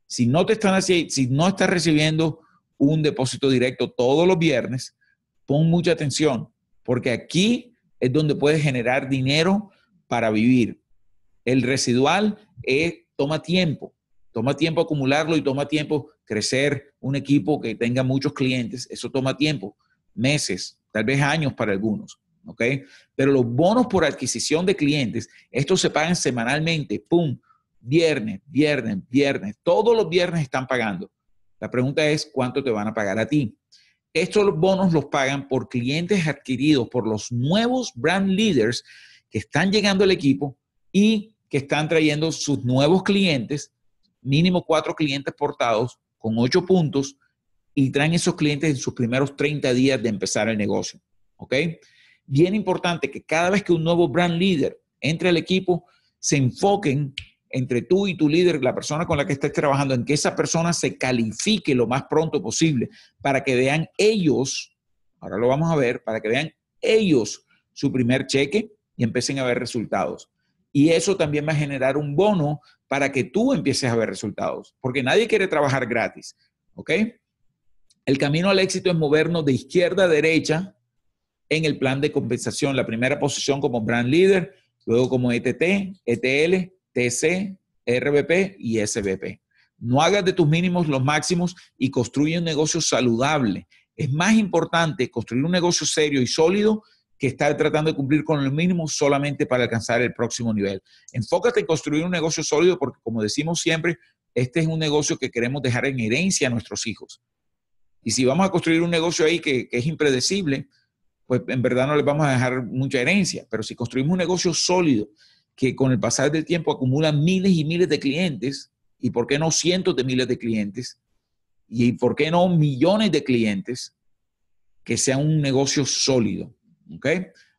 [SPEAKER 2] Si no te están si no estás recibiendo un depósito directo todos los viernes, pon mucha atención, porque aquí es donde puedes generar dinero para vivir. El residual eh, toma tiempo, toma tiempo acumularlo y toma tiempo crecer un equipo que tenga muchos clientes, eso toma tiempo, meses, tal vez años para algunos, ¿ok? Pero los bonos por adquisición de clientes, estos se pagan semanalmente, ¡pum! Viernes, viernes, viernes, todos los viernes están pagando. La pregunta es cuánto te van a pagar a ti. Estos bonos los pagan por clientes adquiridos por los nuevos brand leaders que están llegando al equipo y que están trayendo sus nuevos clientes, mínimo cuatro clientes portados con ocho puntos y traen esos clientes en sus primeros 30 días de empezar el negocio. ¿Ok? Bien importante que cada vez que un nuevo brand leader entre al equipo, se enfoquen entre tú y tu líder, la persona con la que estés trabajando, en que esa persona se califique lo más pronto posible para que vean ellos, ahora lo vamos a ver, para que vean ellos su primer cheque y empiecen a ver resultados. Y eso también va a generar un bono para que tú empieces a ver resultados, porque nadie quiere trabajar gratis, ¿ok? El camino al éxito es movernos de izquierda a derecha en el plan de compensación, la primera posición como brand leader, luego como ETT, ETL, TC, RBP y SBP. No hagas de tus mínimos los máximos y construye un negocio saludable. Es más importante construir un negocio serio y sólido que estar tratando de cumplir con los mínimos solamente para alcanzar el próximo nivel. Enfócate en construir un negocio sólido porque, como decimos siempre, este es un negocio que queremos dejar en herencia a nuestros hijos. Y si vamos a construir un negocio ahí que, que es impredecible, pues en verdad no les vamos a dejar mucha herencia. Pero si construimos un negocio sólido que con el pasar del tiempo acumulan miles y miles de clientes, y por qué no cientos de miles de clientes, y por qué no millones de clientes, que sea un negocio sólido. ¿Ok?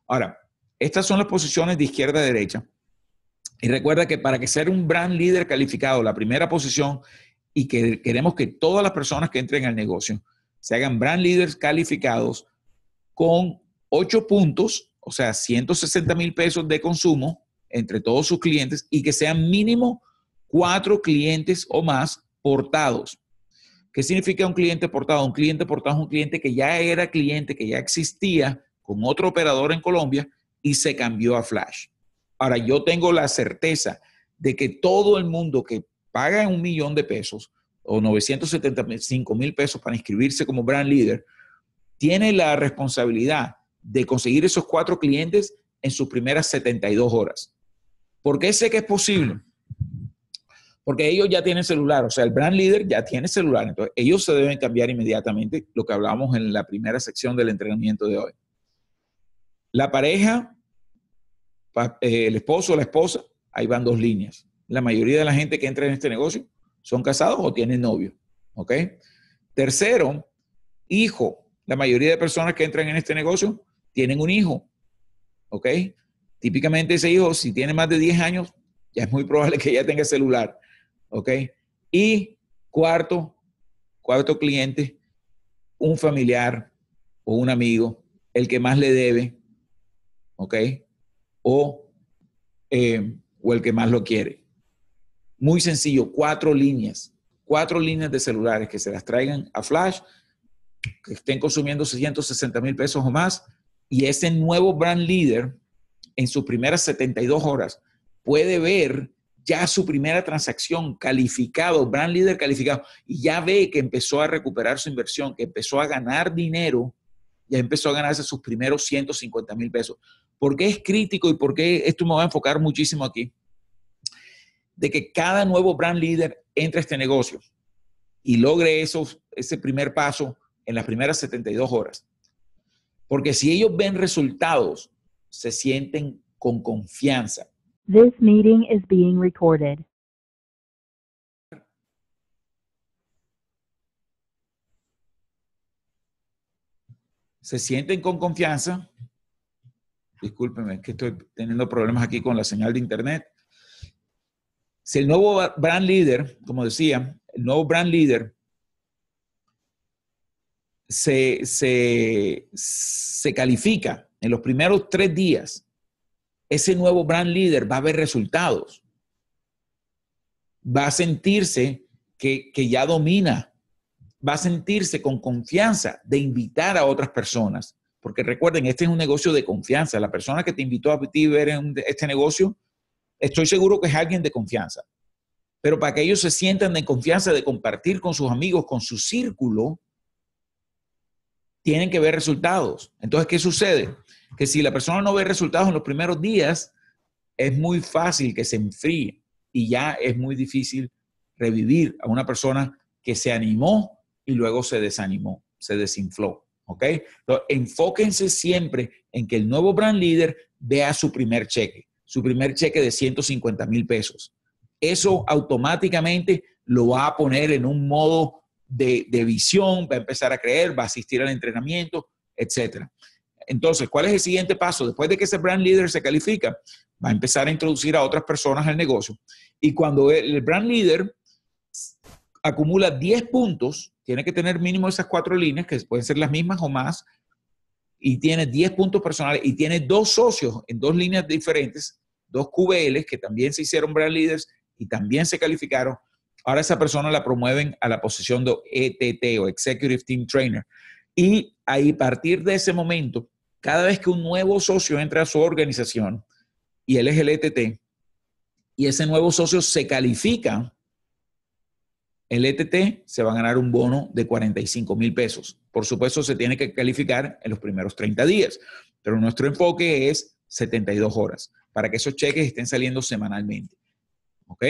[SPEAKER 2] Ahora, estas son las posiciones de izquierda a derecha. Y recuerda que para que ser un brand leader calificado, la primera posición, y que queremos que todas las personas que entren al negocio se hagan brand leaders calificados con 8 puntos, o sea, 160 mil pesos de consumo, entre todos sus clientes y que sean mínimo cuatro clientes o más portados. ¿Qué significa un cliente portado? Un cliente portado es un cliente que ya era cliente, que ya existía con otro operador en Colombia y se cambió a Flash. Ahora, yo tengo la certeza de que todo el mundo que paga un millón de pesos o 975 mil pesos para inscribirse como brand leader, tiene la responsabilidad de conseguir esos cuatro clientes en sus primeras 72 horas. ¿Por qué sé que es posible? Porque ellos ya tienen celular, o sea, el brand leader ya tiene celular, entonces ellos se deben cambiar inmediatamente, lo que hablábamos en la primera sección del entrenamiento de hoy. La pareja, eh, el esposo o la esposa, ahí van dos líneas. La mayoría de la gente que entra en este negocio son casados o tienen novio, ¿ok? Tercero, hijo. La mayoría de personas que entran en este negocio tienen un hijo, ¿ok? Típicamente ese hijo, si tiene más de 10 años, ya es muy probable que ya tenga celular, ¿ok? Y cuarto, cuarto cliente, un familiar o un amigo, el que más le debe, ¿ok? Eh, o, el que más lo quiere. Muy sencillo, cuatro líneas, cuatro líneas de celulares que se las traigan a Flash, que estén consumiendo 660 mil pesos o más, y ese nuevo brand leader en sus primeras 72 horas puede ver ya su primera transacción calificado, brand leader calificado, y ya ve que empezó a recuperar su inversión, que empezó a ganar dinero, ya empezó a ganarse sus primeros 150 mil pesos. ¿Por qué es crítico y por qué esto me va a enfocar muchísimo aquí? De que cada nuevo brand leader entre a este negocio y logre esos, ese primer paso en las primeras 72 horas. Porque si ellos ven resultados se sienten con confianza.
[SPEAKER 1] This meeting is being recorded.
[SPEAKER 2] Se sienten con confianza. Disculpenme que estoy teniendo problemas aquí con la señal de internet. Si el nuevo brand leader, como decía, el nuevo brand leader se califica en los primeros tres días, ese nuevo brand leader va a ver resultados. Va a sentirse que, ya domina. Va a sentirse con confianza de invitar a otras personas. Porque recuerden, este es un negocio de confianza. La persona que te invitó a ti ver este negocio, estoy seguro que es alguien de confianza. Pero para que ellos se sientan en confianza de compartir con sus amigos, con su círculo, tienen que ver resultados. Entonces, ¿qué sucede? que si la persona no ve resultados en los primeros días, es muy fácil que se enfríe y ya es muy difícil revivir a una persona que se animó y luego se desanimó, se desinfló. ¿Ok? Entonces, enfóquense siempre en que el nuevo brand leader vea su primer cheque, su primer cheque de 150 mil pesos. Eso automáticamente lo va a poner en un modo de, de visión, va a empezar a creer, va a asistir al entrenamiento, etcétera. Entonces, ¿cuál es el siguiente paso? Después de que ese brand leader se califica, va a empezar a introducir a otras personas al negocio. Y cuando el brand leader acumula 10 puntos, tiene que tener mínimo esas cuatro líneas, que pueden ser las mismas o más, y tiene 10 puntos personales y tiene dos socios en dos líneas diferentes, dos QBLs que también se hicieron brand leaders y también se calificaron. Ahora esa persona la promueven a la posición de ETT o Executive Team Trainer. Y ahí, a partir de ese momento, cada vez que un nuevo socio entra a su organización, y él es el ETT, y ese nuevo socio se califica, el ETT se va a ganar un bono de 45 mil pesos. Por supuesto, se tiene que calificar en los primeros 30 días, pero nuestro enfoque es 72 horas para que esos cheques estén saliendo semanalmente. ¿Ok?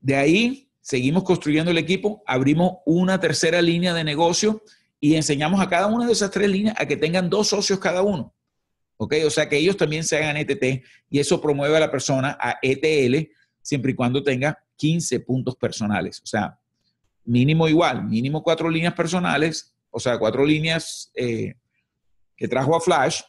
[SPEAKER 2] De ahí seguimos construyendo el equipo, abrimos una tercera línea de negocio y enseñamos a cada una de esas tres líneas a que tengan dos socios cada uno. ¿Ok? O sea, que ellos también se hagan ETT y eso promueve a la persona a ETL siempre y cuando tenga 15 puntos personales. O sea, mínimo igual, mínimo cuatro líneas personales, o sea, cuatro líneas eh, que trajo a Flash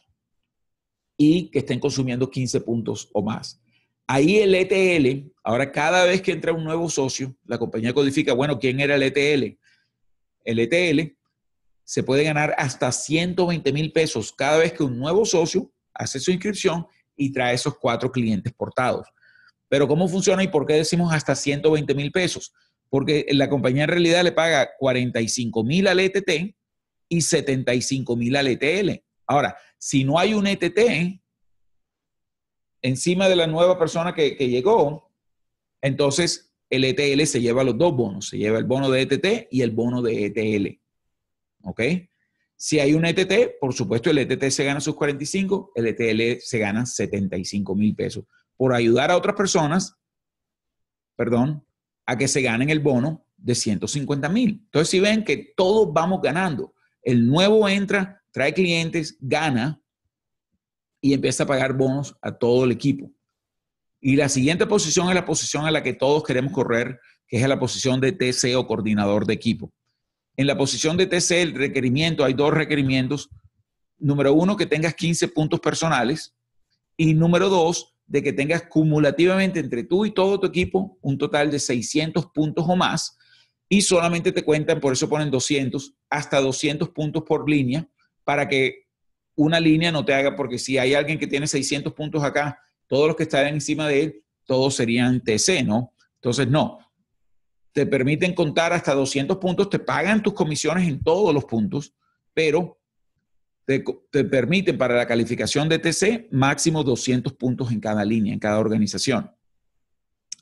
[SPEAKER 2] y que estén consumiendo 15 puntos o más. Ahí el ETL, ahora cada vez que entra un nuevo socio, la compañía codifica, bueno, ¿quién era el ETL? El ETL se puede ganar hasta 120 mil pesos cada vez que un nuevo socio hace su inscripción y trae esos cuatro clientes portados. Pero ¿cómo funciona y por qué decimos hasta 120 mil pesos? Porque la compañía en realidad le paga 45 mil al ETT y 75 mil al ETL. Ahora, si no hay un ETT encima de la nueva persona que, llegó, entonces el ETL se lleva los dos bonos, se lleva el bono de ETT y el bono de ETL. ¿ok? Si hay un ETT, por supuesto, el ETT se gana sus 45, el ETL se gana 75 mil pesos por ayudar a otras personas, perdón, a que se ganen el bono de 150 mil. Entonces, si ven que todos vamos ganando, el nuevo entra, trae clientes, gana y empieza a pagar bonos a todo el equipo. Y la siguiente posición es la posición a la que todos queremos correr, que es la posición de TC o coordinador de equipo. En la posición de TC, el requerimiento, hay dos requerimientos. Número uno, que tengas 15 puntos personales. Y número dos, de que tengas cumulativamente entre tú y todo tu equipo un total de 600 puntos o más. Y solamente te cuentan, por eso ponen 200, hasta 200 puntos por línea, para que una línea no te haga, porque si hay alguien que tiene 600 puntos acá, todos los que están encima de él, todos serían TC, ¿no? Entonces, no, te permiten contar hasta 200 puntos, te pagan tus comisiones en todos los puntos, pero te, permiten para la calificación de TC máximo 200 puntos en cada línea, en cada organización.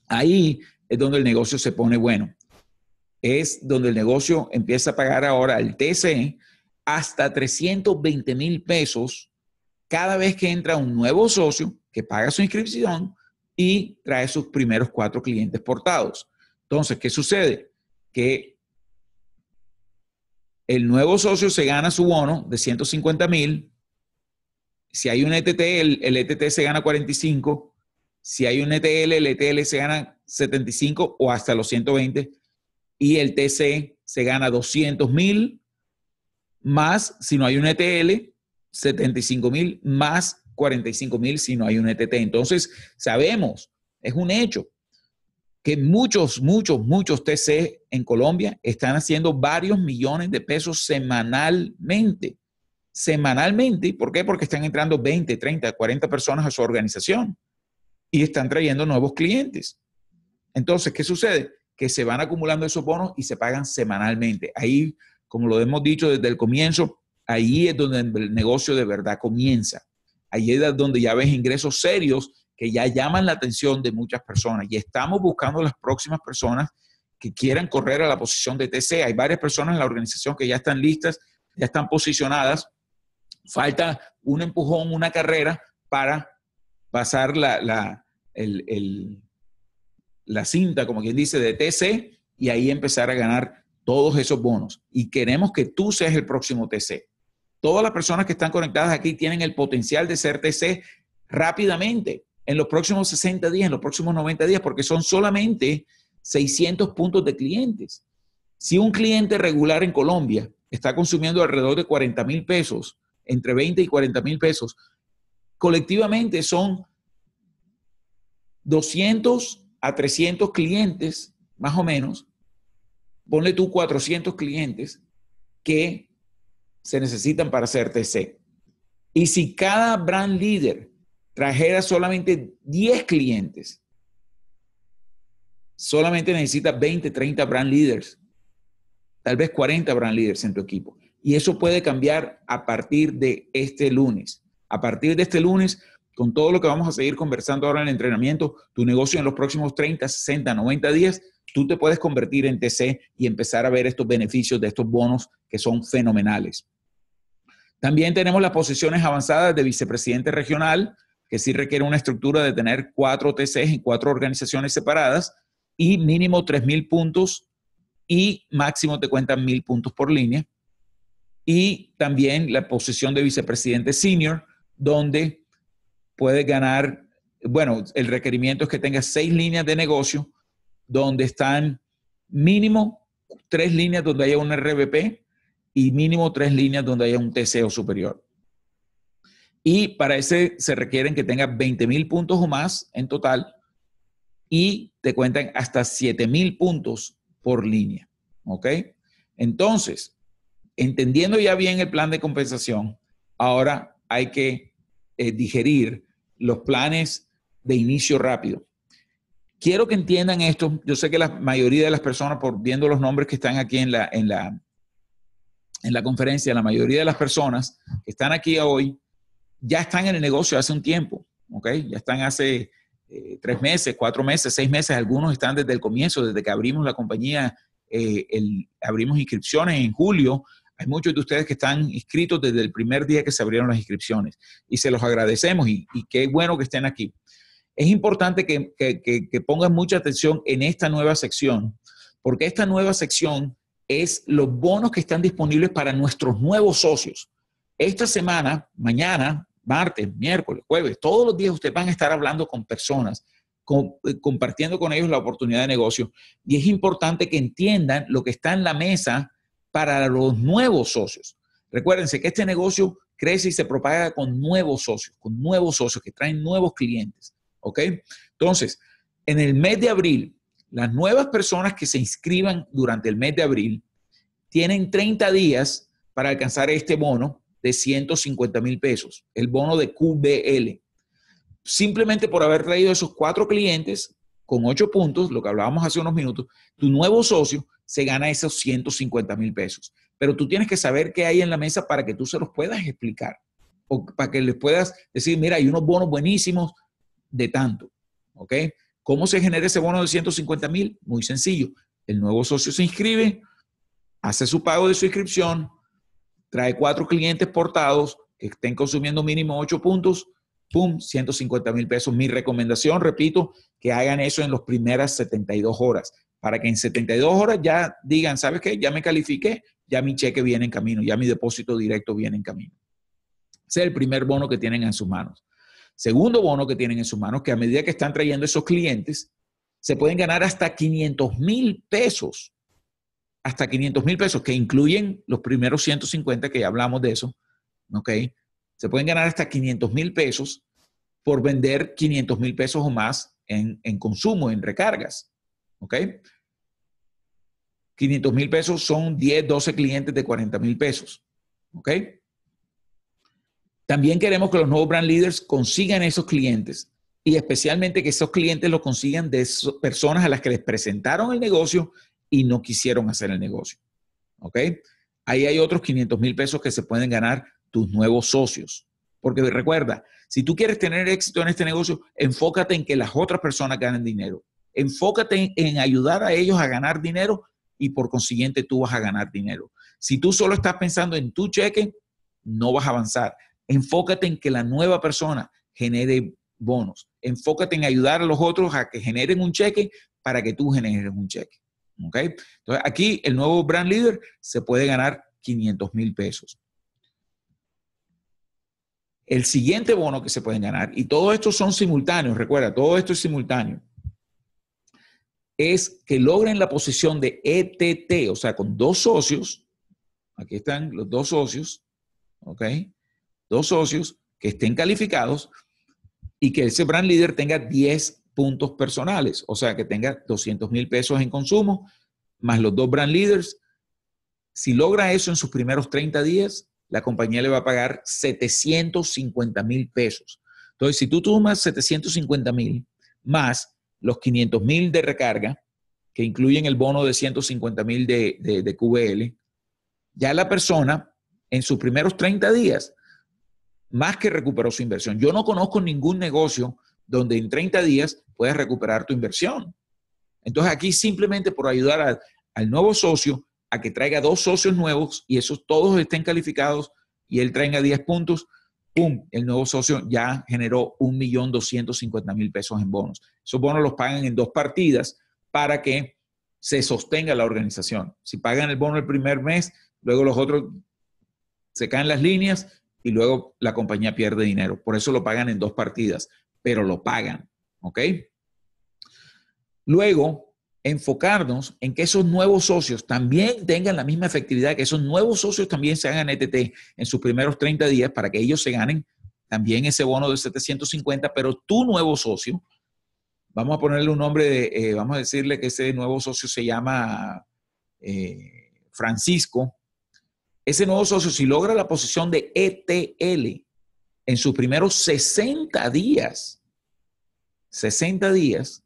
[SPEAKER 2] Ahí es donde el negocio se pone bueno. Es donde el negocio empieza a pagar ahora el TC hasta 320 mil pesos cada vez que entra un nuevo socio que paga su inscripción y trae sus primeros cuatro clientes portados. Entonces, ¿qué sucede? Que el nuevo socio se gana su bono de 150 mil. Si hay un ETT, el, el, ETT se gana 45. Si hay un ETL, el ETL se gana 75 o hasta los 120. Y el TC se gana 200 mil más, si no hay un e ETL, 75 mil más 45 mil si no hay un ETT. Entonces, sabemos, es un hecho que muchos, muchos, muchos TC en Colombia están haciendo varios millones de pesos semanalmente. Semanalmente, ¿por qué? Porque están entrando 20, 30, 40 personas a su organización y están trayendo nuevos clientes. Entonces, ¿qué sucede? Que se van acumulando esos bonos y se pagan semanalmente. Ahí, como lo hemos dicho desde el comienzo, ahí es donde el negocio de verdad comienza. Ahí es donde ya ves ingresos serios que ya llaman la atención de muchas personas y estamos buscando las próximas personas que quieran correr a la posición de TC. Hay varias personas en la organización que ya están listas, ya están posicionadas. Falta un empujón, una carrera para pasar la, la, cinta, como quien dice, de TC y ahí empezar a ganar todos esos bonos. Y queremos que tú seas el próximo TC. Todas las personas que están conectadas aquí tienen el potencial de ser TC rápidamente en los próximos 60 días, en los próximos 90 días, porque son solamente 600 puntos de clientes. Si un cliente regular en Colombia está consumiendo alrededor de 40 mil pesos, entre 20 y 40 mil pesos, colectivamente son 200 a 300 clientes, más o menos, ponle tú 400 clientes que se necesitan para hacer TC. Y si cada brand leader trajera solamente 10 clientes, solamente necesitas 20, 30 brand leaders, tal vez 40 brand leaders en tu equipo. Y eso puede cambiar a partir de este lunes. A partir de este lunes, con todo lo que vamos a seguir conversando ahora en el entrenamiento, tu negocio en los próximos 30, 60, 90 días, tú te puedes convertir en TC y empezar a ver estos beneficios de estos bonos que son fenomenales. También tenemos las posiciones avanzadas de vicepresidente regional, que sí requiere una estructura de tener cuatro TCs en cuatro organizaciones separadas y mínimo 3.000 puntos y máximo te cuentan 1.000 puntos por línea. Y también la posición de vicepresidente senior, donde puedes ganar, bueno, el requerimiento es que tengas seis líneas de negocio, donde están mínimo tres líneas donde haya un RBP y mínimo tres líneas donde haya un TCO superior. Y para ese se requieren que tenga 20 mil puntos o más en total y te cuentan hasta 7 mil puntos por línea. ¿Ok? Entonces, entendiendo ya bien el plan de compensación, ahora hay que eh, digerir los planes de inicio rápido. Quiero que entiendan esto. Yo sé que la mayoría de las personas, por viendo los nombres que están aquí en la, en la, en la conferencia, la mayoría de las personas que están aquí hoy, ya están en el negocio hace un tiempo, ¿ok? Ya están hace eh, tres meses, cuatro meses, seis meses, algunos están desde el comienzo, desde que abrimos la compañía, eh, abrimos inscripciones en julio. Hay muchos de ustedes que están inscritos desde el primer día que se abrieron las inscripciones y se los agradecemos y, qué bueno que estén aquí. Es importante que, que pongan mucha atención en esta nueva sección, porque esta nueva sección es los bonos que están disponibles para nuestros nuevos socios. Esta semana, mañana, martes, miércoles, jueves, todos los días ustedes van a estar hablando con personas, eh, compartiendo con ellos la oportunidad de negocio. Y es importante que entiendan lo que está en la mesa para los nuevos socios. Recuérdense que este negocio crece y se propaga con nuevos socios, con nuevos socios que traen nuevos clientes. ¿Ok? Entonces, en el mes de abril, las nuevas personas que se inscriban durante el mes de abril tienen 30 días para alcanzar este bono de 150 mil pesos, el bono de QBL. Simplemente por haber traído esos cuatro clientes con ocho puntos, lo que hablábamos hace unos minutos, tu nuevo socio se gana esos 150 mil pesos. Pero tú tienes que saber qué hay en la mesa para que tú se los puedas explicar o para que les puedas decir, mira, hay unos bonos buenísimos de tanto. ¿Ok? ¿Cómo se genera ese bono de 150 mil? Muy sencillo. El nuevo socio se inscribe, hace su pago de su inscripción, trae cuatro clientes portados que estén consumiendo mínimo ocho puntos, ¡pum! 150 mil pesos. Mi recomendación, repito, que hagan eso en las primeras 72 horas, para que en 72 horas ya digan, ¿sabes qué? Ya me califiqué, ya mi cheque viene en camino, ya mi depósito directo viene en camino. Ese es el primer bono que tienen en sus manos. Segundo bono que tienen en sus manos, que a medida que están trayendo esos clientes, se pueden ganar hasta 500 mil pesos hasta 500 mil pesos, que incluyen los primeros 150 que ya hablamos de eso, ¿ok? Se pueden ganar hasta 500 mil pesos por vender 500 mil pesos o más en, consumo, en recargas, ¿ok? 500 mil pesos son 10, 12 clientes de 40 mil pesos, ¿ok? También queremos que los nuevos brand leaders consigan esos clientes y especialmente que esos clientes los consigan de personas a las que les presentaron el negocio y no quisieron hacer el negocio. ¿Ok? Ahí hay otros 500 mil pesos que se pueden ganar tus nuevos socios. Porque recuerda, si tú quieres tener éxito en este negocio, enfócate en que las otras personas ganen dinero. Enfócate en, ayudar a ellos a ganar dinero y por consiguiente tú vas a ganar dinero. Si tú solo estás pensando en tu cheque, no vas a avanzar. Enfócate en que la nueva persona genere bonos. Enfócate en ayudar a los otros a que generen un cheque para que tú generes un cheque. Entonces aquí el nuevo brand leader se puede ganar 500 mil pesos. El siguiente bono que se pueden ganar, y todos estos son simultáneos, recuerda, todo esto es simultáneo, es que logren la posición de ETT, o sea, con dos socios, aquí están los dos socios, ¿ok? Dos socios que estén calificados y que ese brand leader tenga 10 puntos personales, o sea, que tenga 200 mil pesos en consumo, más los dos brand leaders. Si logra eso en sus primeros 30 días, la compañía le va a pagar 750 mil pesos. Entonces, si tú tomas 750 mil más los 500 mil de recarga, que incluyen el bono de 150 mil de, de, de QBL, ya la persona en sus primeros 30 días, más que recuperó su inversión. Yo no conozco ningún negocio donde en 30 días puedes recuperar tu inversión. Entonces aquí simplemente por ayudar al nuevo socio a que traiga dos socios nuevos y esos todos estén calificados y él traiga 10 puntos, ¡pum! El nuevo socio ya generó 1.250.000 pesos en bonos. Esos bonos los pagan en dos partidas para que se sostenga la organización. Si pagan el bono el primer mes, luego los otros se caen las líneas y luego la compañía pierde dinero. Por eso lo pagan en dos partidas, pero lo pagan. ¿Ok? Luego, enfocarnos en que esos nuevos socios también tengan la misma efectividad, que esos nuevos socios también se hagan ETT en sus primeros 30 días para que ellos se ganen también ese bono de 750, pero tu nuevo socio, vamos a ponerle un nombre, de, eh, vamos a decirle que ese nuevo socio se llama eh, Francisco, ese nuevo socio si logra la posición de ETL en sus primeros 60 días, 60 días,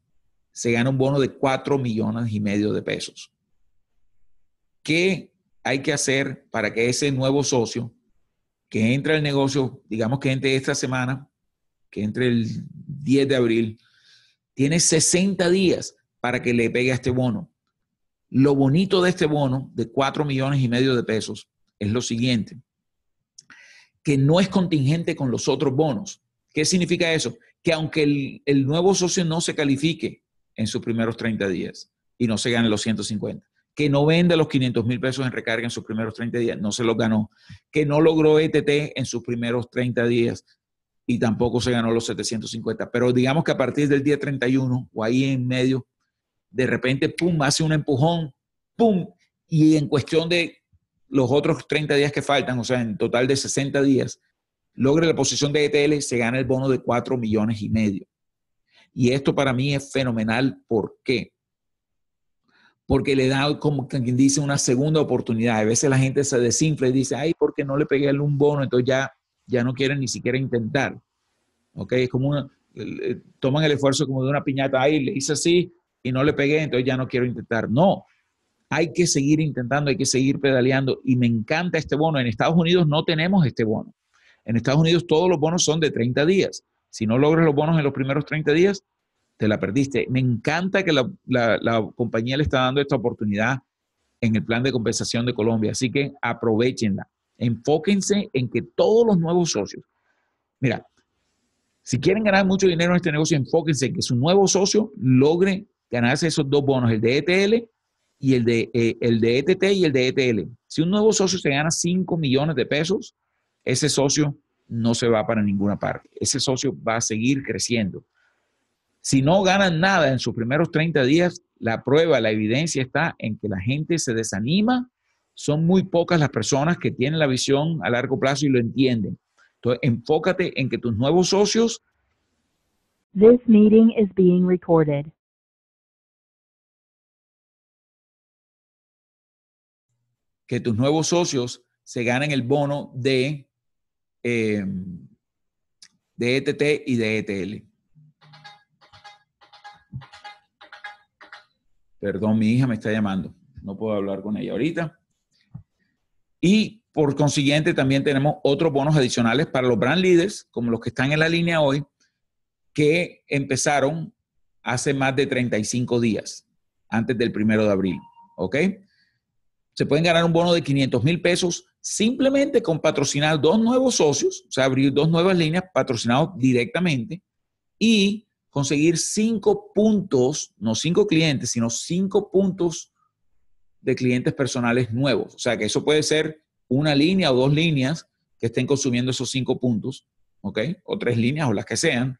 [SPEAKER 2] se gana un bono de 4 millones y medio de pesos. ¿Qué hay que hacer para que ese nuevo socio que entra al negocio, digamos que entre esta semana, que entre el 10 de abril, tiene 60 días para que le pegue este bono? Lo bonito de este bono de 4 millones y medio de pesos es lo siguiente, que no es contingente con los otros bonos. ¿Qué significa eso? que aunque el, nuevo socio no se califique en sus primeros 30 días y no se gane los 150, que no vende los 500 mil pesos en recarga en sus primeros 30 días, no se los ganó, que no logró ETT en sus primeros 30 días y tampoco se ganó los 750, pero digamos que a partir del día 31 o ahí en medio, de repente, ¡pum!, hace un empujón, ¡pum!, y en cuestión de los otros 30 días que faltan, o sea, en total de 60 días, logre la posición de ETL, se gana el bono de 4 millones y medio. Y esto para mí es fenomenal. ¿Por qué? Porque le da, como quien dice, una segunda oportunidad. A veces la gente se desinfla y dice, ay, qué no le pegué un bono, entonces ya, ya no quieren ni siquiera intentar. ¿Ok? Es como toman el esfuerzo como de una piñata, ay, le hice así y no le pegué, entonces ya no quiero intentar. No, hay que seguir intentando, hay que seguir pedaleando. Y me encanta este bono. En Estados Unidos no tenemos este bono. En Estados Unidos todos los bonos son de 30 días. Si no logras los bonos en los primeros 30 días, te la perdiste. Me encanta que la, compañía le está dando esta oportunidad en el plan de compensación de Colombia. Así que aprovechenla. Enfóquense en que todos los nuevos socios, mira, si quieren ganar mucho dinero en este negocio, enfóquense en que su nuevo socio logre ganarse esos dos bonos, el de ETL y el de, eh, el de ETT y el de ETL. Si un nuevo socio se gana 5 millones de pesos, ese socio no se va para ninguna parte. Ese socio va a seguir creciendo. Si no ganan nada en sus primeros 30 días, la prueba, la evidencia está en que la gente se desanima. Son muy pocas las personas que tienen la visión a largo plazo y lo entienden. Entonces, enfócate en que tus nuevos socios...
[SPEAKER 1] This meeting is being recorded.
[SPEAKER 2] Que tus nuevos socios se ganen el bono de Em, de ETT y de ETL. Perdón, mi hija me está llamando. No puedo hablar con ella ahorita. Y por consiguiente, también tenemos otros bonos adicionales para los brand leaders, como los que están en la línea hoy, que empezaron hace más de 35 días, antes del primero de abril. ¿Ok? Se pueden ganar un bono de 500 mil pesos simplemente con patrocinar dos nuevos socios, o sea, abrir dos nuevas líneas patrocinados directamente y conseguir cinco puntos, no cinco clientes, sino cinco puntos de clientes personales nuevos. O sea, que eso puede ser una línea o dos líneas que estén consumiendo esos cinco puntos, ¿ok? O tres líneas o las que sean,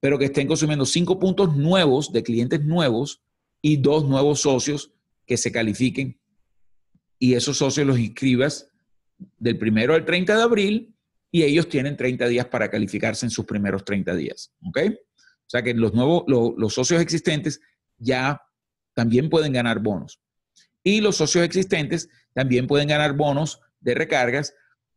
[SPEAKER 2] pero que estén consumiendo cinco puntos nuevos de clientes nuevos y dos nuevos socios que se califiquen y esos socios los inscribas del primero al 30 de abril y ellos tienen 30 días para calificarse en sus primeros 30 días. ¿Ok? O sea que los nuevos, los socios existentes ya también pueden ganar bonos. Y los socios existentes también pueden ganar bonos de recargas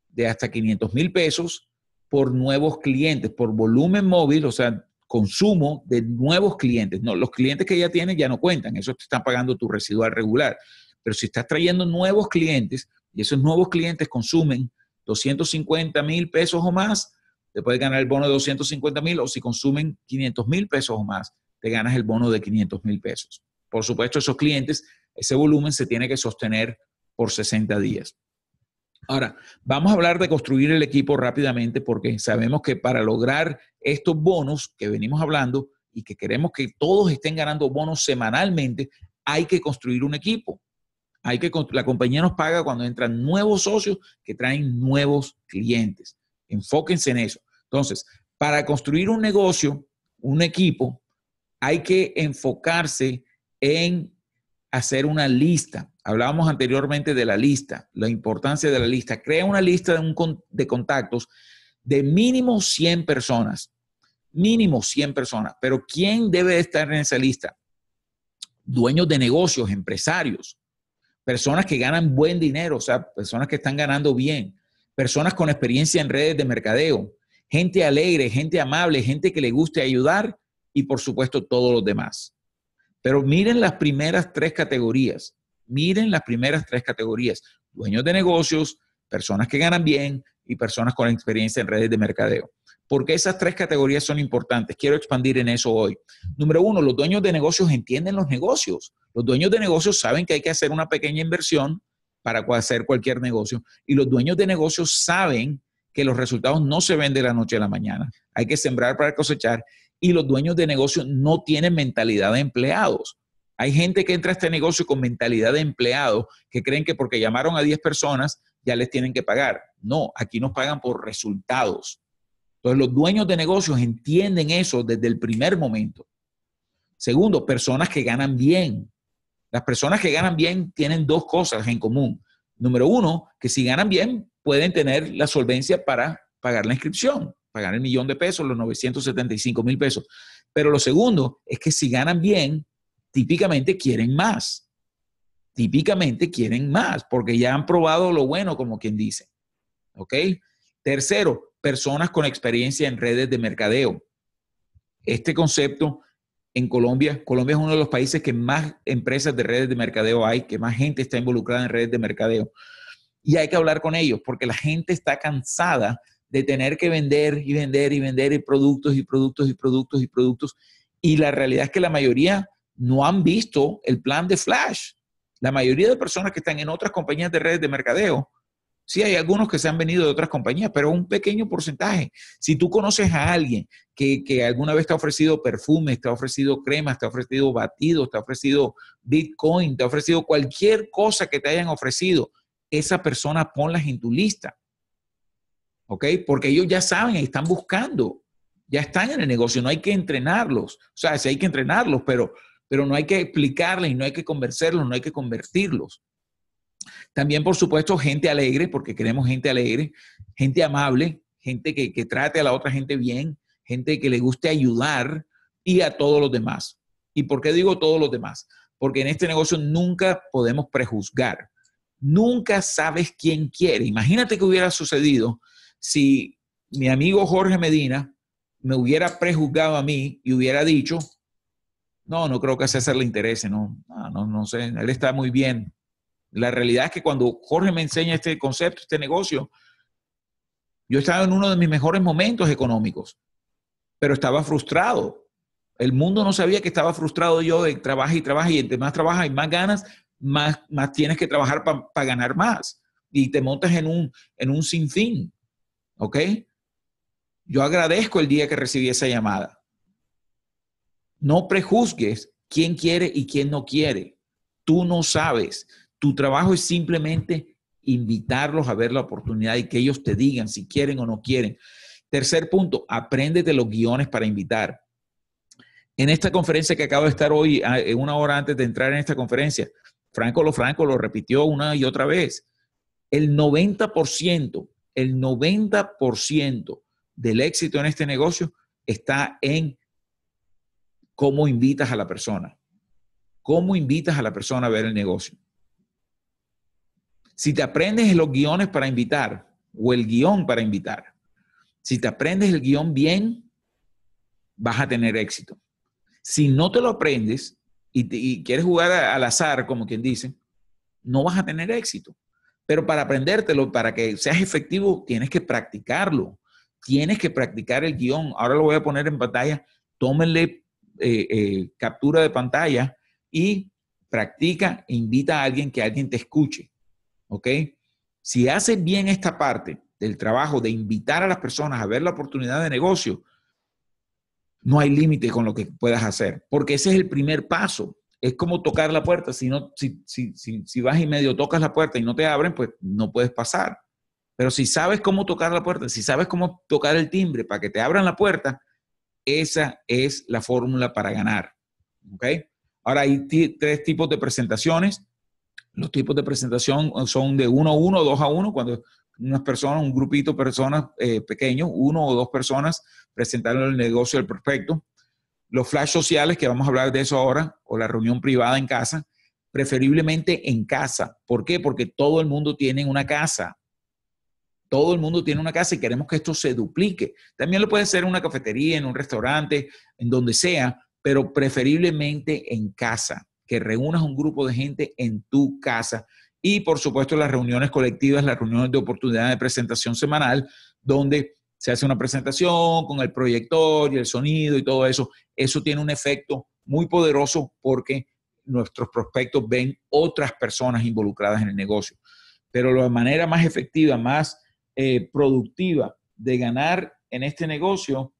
[SPEAKER 2] de hasta 500 mil pesos por nuevos clientes, por volumen móvil, o sea, consumo de nuevos clientes. No, los clientes que ya tienen ya no cuentan, eso te están pagando tu residual regular. Pero si estás trayendo nuevos clientes y esos nuevos clientes consumen 250 mil pesos o más, te puedes ganar el bono de 250 mil o si consumen 500 mil pesos o más, te ganas el bono de 500 mil pesos. Por supuesto, esos clientes, ese volumen se tiene que sostener por 60 días. Ahora, vamos a hablar de construir el equipo rápidamente porque sabemos que para lograr estos bonos que venimos hablando y que queremos que todos estén ganando bonos semanalmente, hay que construir un equipo. Hay que, la compañía nos paga cuando entran nuevos socios que traen nuevos clientes. Enfóquense en eso. Entonces, para construir un negocio, un equipo, hay que enfocarse en hacer una lista. Hablábamos anteriormente de la lista, la importancia de la lista. Crea una lista de, de contactos de mínimo 100 personas. Mínimo 100 personas. Pero ¿quién debe estar en esa lista? Dueños de negocios, empresarios, personas que ganan buen dinero, o sea, personas que están ganando bien, personas con experiencia en redes de mercadeo, gente alegre, gente amable, gente que le guste ayudar y por supuesto todos los demás. Pero miren las primeras tres categorías, miren las primeras tres categorías, dueños de negocios, personas que ganan bien y personas con experiencia en redes de mercadeo porque esas tres categorías son importantes. Quiero expandir en eso hoy. Número uno, los dueños de negocios entienden los negocios. Los dueños de negocios saben que hay que hacer una pequeña inversión para hacer cualquier negocio. Y los dueños de negocios saben que los resultados no se ven de la noche a la mañana. Hay que sembrar para cosechar. Y los dueños de negocios no tienen mentalidad de empleados. Hay gente que entra a este negocio con mentalidad de empleado, que creen que porque llamaron a 10 personas ya les tienen que pagar. No, aquí nos pagan por resultados. Entonces, los dueños de negocios entienden eso desde el primer momento. Segundo, personas que ganan bien. Las personas que ganan bien tienen dos cosas en común. Número uno, que si ganan bien, pueden tener la solvencia para pagar la inscripción, pagar el millón de pesos, los 975 mil pesos. Pero lo segundo es que si ganan bien, típicamente quieren más. Típicamente quieren más, porque ya han probado lo bueno, como quien dice. ¿Ok? Tercero, personas con experiencia en redes de mercadeo. Este concepto en Colombia, Colombia es uno de los países que más empresas de redes de mercadeo hay, que más gente está involucrada en redes de mercadeo. Y hay que hablar con ellos porque la gente está cansada de tener que vender y vender y vender y productos y productos y productos y productos. Y la realidad es que la mayoría no han visto el plan de Flash. La mayoría de personas que están en otras compañías de redes de mercadeo Sí, hay algunos que se han venido de otras compañías, pero un pequeño porcentaje. Si tú conoces a alguien que, alguna vez te ha ofrecido perfume, te ha ofrecido cremas, te ha ofrecido batidos, te ha ofrecido Bitcoin, te ha ofrecido cualquier cosa que te hayan ofrecido, esa persona ponlas en tu lista. ¿Ok? Porque ellos ya saben, están buscando, ya están en el negocio, no hay que entrenarlos. O sea, sí hay que entrenarlos, pero, pero no hay que explicarles, no hay que convencerlos, no hay que convertirlos. También, por supuesto, gente alegre, porque queremos gente alegre, gente amable, gente que, trate a la otra gente bien, gente que le guste ayudar y a todos los demás. ¿Y por qué digo todos los demás? Porque en este negocio nunca podemos prejuzgar. Nunca sabes quién quiere. Imagínate que hubiera sucedido si mi amigo Jorge Medina me hubiera prejuzgado a mí y hubiera dicho, no, no creo que a César le interese, no, no, no sé, él está muy bien, la realidad es que cuando Jorge me enseña este concepto, este negocio, yo estaba en uno de mis mejores momentos económicos, pero estaba frustrado. El mundo no sabía que estaba frustrado yo de trabajar y trabajar. y entre más trabajas y más ganas, más, más tienes que trabajar para ganar más y te montas en un, en un sinfín. ¿Ok? Yo agradezco el día que recibí esa llamada. No prejuzgues quién quiere y quién no quiere. Tú no sabes. Tu trabajo es simplemente invitarlos a ver la oportunidad y que ellos te digan si quieren o no quieren. Tercer punto, apréndete los guiones para invitar. En esta conferencia que acabo de estar hoy, ah, eh, una hora antes de entrar en esta conferencia, Franco lo Franco lo repitió una y otra vez. El 90%, el 90% del éxito en este negocio está en cómo invitas a la persona. ¿Cómo invitas a la persona a ver el negocio? Si te aprendes los guiones para invitar o el guión para invitar, si te aprendes el guión bien, vas a tener éxito. Si no te lo aprendes y, quieres jugar al azar, como quien dice, no vas a tener éxito. Pero para aprendértelo, para que seas efectivo, tienes que practicarlo. Tienes que practicar el guión. Ahora lo voy a poner en pantalla. Tómenle eh, eh, captura de pantalla y practica, invita a alguien que alguien te escuche. ¿ok? Si haces bien esta parte del trabajo de invitar a las personas a ver la oportunidad de negocio, no hay límite con lo que puedas hacer, porque ese es el primer paso. Es como tocar la puerta. Si, si, vas y medio tocas la puerta y no te abren, pues no puedes pasar. Pero si sabes cómo tocar la puerta, si sabes cómo tocar el timbre para que te abran la puerta, esa es la fórmula para ganar. ¿Ok? Ahora hay tres tipos de presentaciones. Los tipos de presentación son de uno a uno, dos a uno. cuando unas personas, un grupito de personas eh, pequeños, uno o dos personas presentaron el negocio del prospecto. Los flash sociales, que vamos a hablar de eso ahora, o la reunión privada en casa, preferiblemente en casa. ¿Por qué? Porque todo el mundo tiene una casa. Todo el mundo tiene una casa y queremos que esto se duplique. También lo puede hacer en una cafetería, en un restaurante, en donde sea, pero preferiblemente en casa que reúnas un grupo de gente en tu casa. Y por supuesto las reuniones colectivas, las reuniones de oportunidad de presentación semanal, donde se hace una presentación con el proyector y el sonido y todo eso. Eso tiene un efecto muy poderoso porque nuestros prospectos ven otras personas involucradas en el negocio. Pero la manera más efectiva, más eh, productiva de ganar en este negocio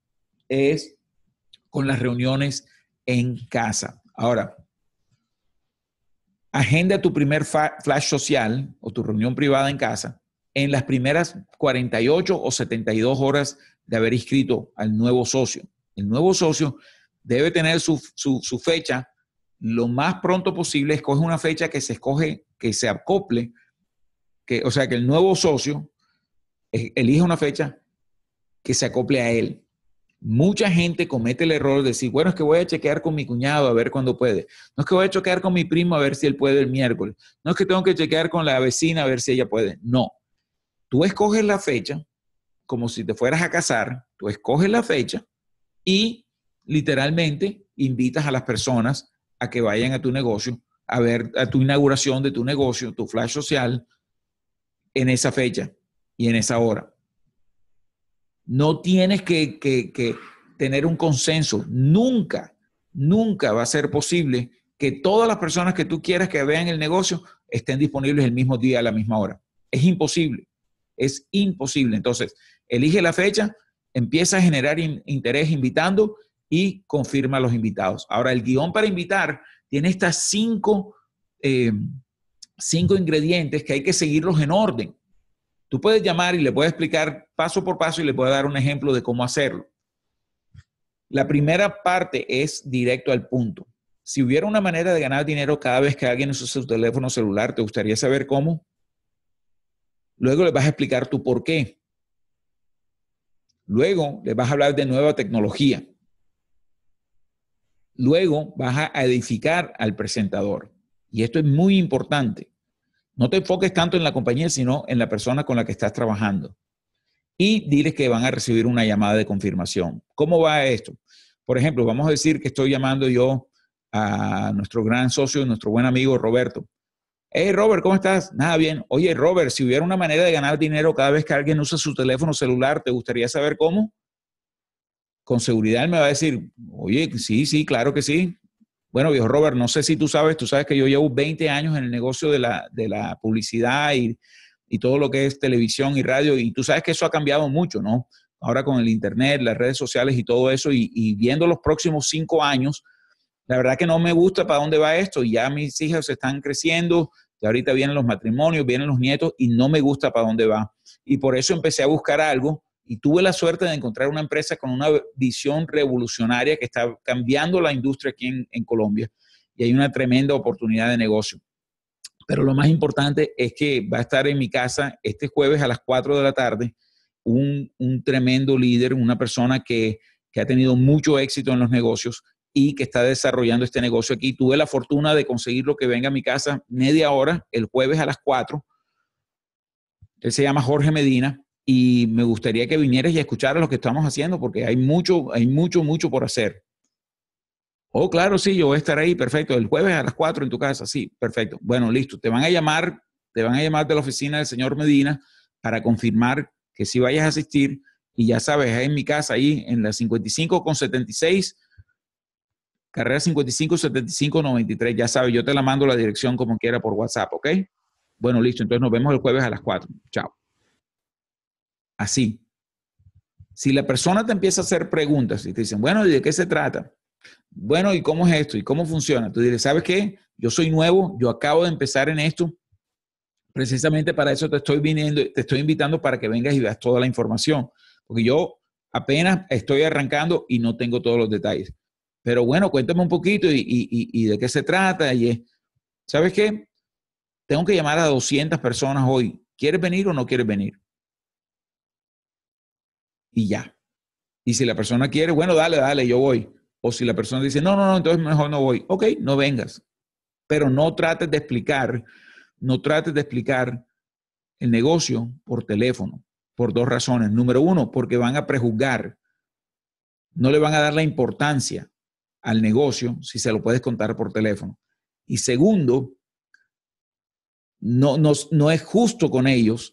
[SPEAKER 2] es con las reuniones en casa. Ahora, Agenda tu primer flash social o tu reunión privada en casa en las primeras 48 o 72 horas de haber inscrito al nuevo socio. El nuevo socio debe tener su, fecha lo más pronto posible, escoge una fecha que se escoge, que se acople, que, o sea, que el nuevo socio eh, elija una fecha que se acople a él. Mucha gente comete el error de decir, bueno, es que voy a chequear con mi cuñado a ver cuándo puede. No es que voy a chequear con mi primo a ver si él puede el miércoles. No es que tengo que chequear con la vecina a ver si ella puede. No. Tú escoges la fecha, como si te fueras a casar, tú escoges la fecha y literalmente invitas a las personas a que vayan a tu negocio, a ver a tu inauguración de tu negocio, tu flash social, en esa fecha y en esa hora. No tienes que, tener un consenso. Nunca, nunca va a ser posible que todas las personas que tú quieras que vean el negocio estén disponibles el mismo día a la misma hora. Es imposible. Es imposible. Entonces, elige la fecha, empieza a generar interés invitando y confirma a los invitados. Ahora, el guión para invitar tiene estas cinco eh, ingredientes que hay que seguirlos en orden. Tú puedes llamar y le puedes explicar paso por paso y le puedes dar un ejemplo de cómo hacerlo. La primera parte es directo al punto. Si hubiera una manera de ganar dinero cada vez que alguien usa su teléfono celular, ¿te gustaría saber cómo? Luego le vas a explicar tu por qué. Luego le vas a hablar de nueva tecnología. Luego vas a edificar al presentador. Y esto es muy importante. No te enfoques tanto en la compañía, sino en la persona con la que estás trabajando. Y diles que van a recibir una llamada de confirmación. ¿Cómo va esto? Por ejemplo, vamos a decir que estoy llamando yo a nuestro gran socio, nuestro buen amigo Roberto. Hey Robert, ¿cómo estás? Nada bien. Oye Robert, si hubiera una manera de ganar dinero cada vez que alguien usa su teléfono celular, ¿te gustaría saber cómo? Con seguridad él me va a decir, oye, sí, sí, claro que sí. Bueno, viejo Robert, no sé si tú sabes, tú sabes que yo llevo 20 años en el negocio de la, publicidad y, todo lo que es televisión y radio, y tú sabes que eso ha cambiado mucho, ¿no? Ahora con el Internet, las redes sociales y todo eso, y, y viendo los próximos cinco años, la verdad que no me gusta para dónde va esto. Ya mis hijos están creciendo, y ahorita vienen los matrimonios, vienen los nietos, y no me gusta para dónde va. Y por eso empecé a buscar algo y tuve la suerte de encontrar una empresa con una visión revolucionaria que está cambiando la industria aquí en, Colombia. Y hay una tremenda oportunidad de negocio. Pero lo más importante es que va a estar en mi casa este jueves a las 4 de la tarde un, tremendo líder, una persona que, que, ha tenido mucho éxito en los negocios y que está desarrollando este negocio aquí. Tuve la fortuna de conseguirlo que venga a mi casa media hora el jueves a las 4. Él se llama Jorge Medina y me gustaría que vinieras y escucharas lo que estamos haciendo porque hay mucho, hay mucho, mucho por hacer. Oh, claro, sí, yo voy a estar ahí, perfecto, el jueves a las 4 en tu casa, sí, perfecto. Bueno, listo, te van a llamar, te van a llamar de la oficina del señor Medina para confirmar que si vayas a asistir y ya sabes, en mi casa ahí en la 55 con 76 carrera 55 75 93, ya sabes, yo te la mando la dirección como quiera por WhatsApp, ¿ok? Bueno, listo, entonces nos vemos el jueves a las 4. Chao así. Si la persona te empieza a hacer preguntas y te dicen, bueno, ¿y de qué se trata? Bueno, ¿y cómo es esto? ¿Y cómo funciona? Tú dices, ¿sabes qué? Yo soy nuevo, yo acabo de empezar en esto. Precisamente para eso te estoy viniendo, te estoy invitando para que vengas y veas toda la información. Porque yo apenas estoy arrancando y no tengo todos los detalles. Pero bueno, cuéntame un poquito y, de qué se trata. Y ¿Sabes qué? Tengo que llamar a 200 personas hoy. ¿Quieres venir o no quieres venir? y ya. Y si la persona quiere, bueno, dale, dale, yo voy. O si la persona dice, no, no, no, entonces mejor no voy. Ok, no vengas. Pero no trates de explicar, no trates de explicar el negocio por teléfono, por dos razones. Número uno, porque van a prejuzgar, no le van a dar la importancia al negocio si se lo puedes contar por teléfono. Y segundo, no, no, no es justo con ellos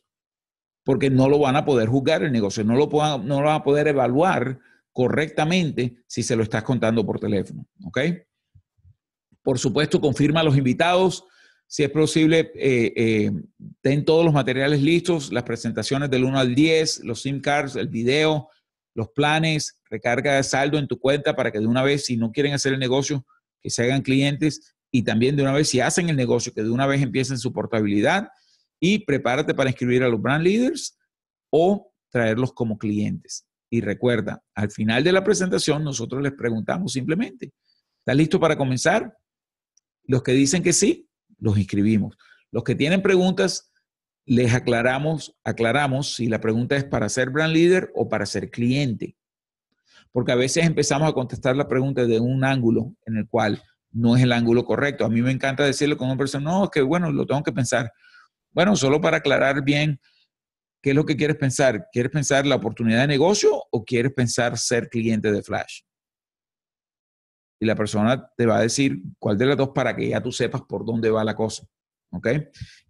[SPEAKER 2] porque no lo van a poder juzgar el negocio, no lo, no lo van a poder evaluar correctamente si se lo estás contando por teléfono. ¿Ok? Por supuesto, confirma a los invitados. Si es posible, eh, eh, ten todos los materiales listos, las presentaciones del 1 al 10, los SIM cards, el video, los planes, recarga de saldo en tu cuenta para que de una vez, si no quieren hacer el negocio, que se hagan clientes y también de una vez, si hacen el negocio, que de una vez empiecen su portabilidad y prepárate para inscribir a los brand leaders o traerlos como clientes. Y recuerda, al final de la presentación nosotros les preguntamos simplemente, ¿estás listo para comenzar? Los que dicen que sí, los inscribimos. Los que tienen preguntas, les aclaramos, aclaramos si la pregunta es para ser brand leader o para ser cliente. Porque a veces empezamos a contestar la pregunta de un ángulo en el cual no es el ángulo correcto. A mí me encanta decirle con una persona, no, es que bueno, lo tengo que pensar. Bueno, solo para aclarar bien, ¿qué es lo que quieres pensar? ¿Quieres pensar la oportunidad de negocio o quieres pensar ser cliente de Flash? Y la persona te va a decir cuál de las dos para que ya tú sepas por dónde va la cosa. ¿Ok?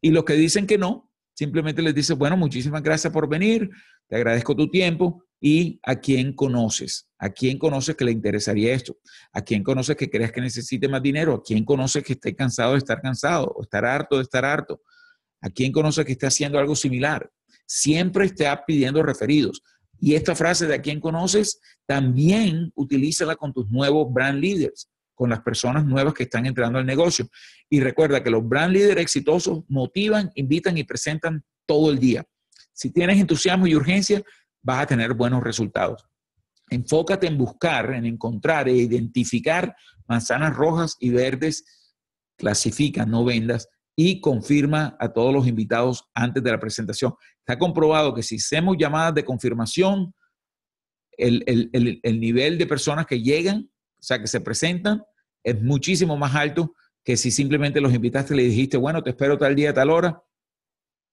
[SPEAKER 2] Y los que dicen que no, simplemente les dices, bueno, muchísimas gracias por venir, te agradezco tu tiempo y a quién conoces, a quién conoces que le interesaría esto, a quién conoces que crees que necesite más dinero, a quién conoces que esté cansado de estar cansado o estar harto de estar harto ¿A quien conoce que está haciendo algo similar? Siempre está pidiendo referidos. Y esta frase de a quien conoces, también utilízala con tus nuevos brand leaders, con las personas nuevas que están entrando al negocio. Y recuerda que los brand leaders exitosos motivan, invitan y presentan todo el día. Si tienes entusiasmo y urgencia, vas a tener buenos resultados. Enfócate en buscar, en encontrar e identificar manzanas rojas y verdes. Clasifica, no vendas y confirma a todos los invitados antes de la presentación. Está comprobado que si hacemos llamadas de confirmación, el, nivel de personas que llegan, o sea, que se presentan, es muchísimo más alto que si simplemente los invitaste y le dijiste, bueno, te espero tal día, tal hora.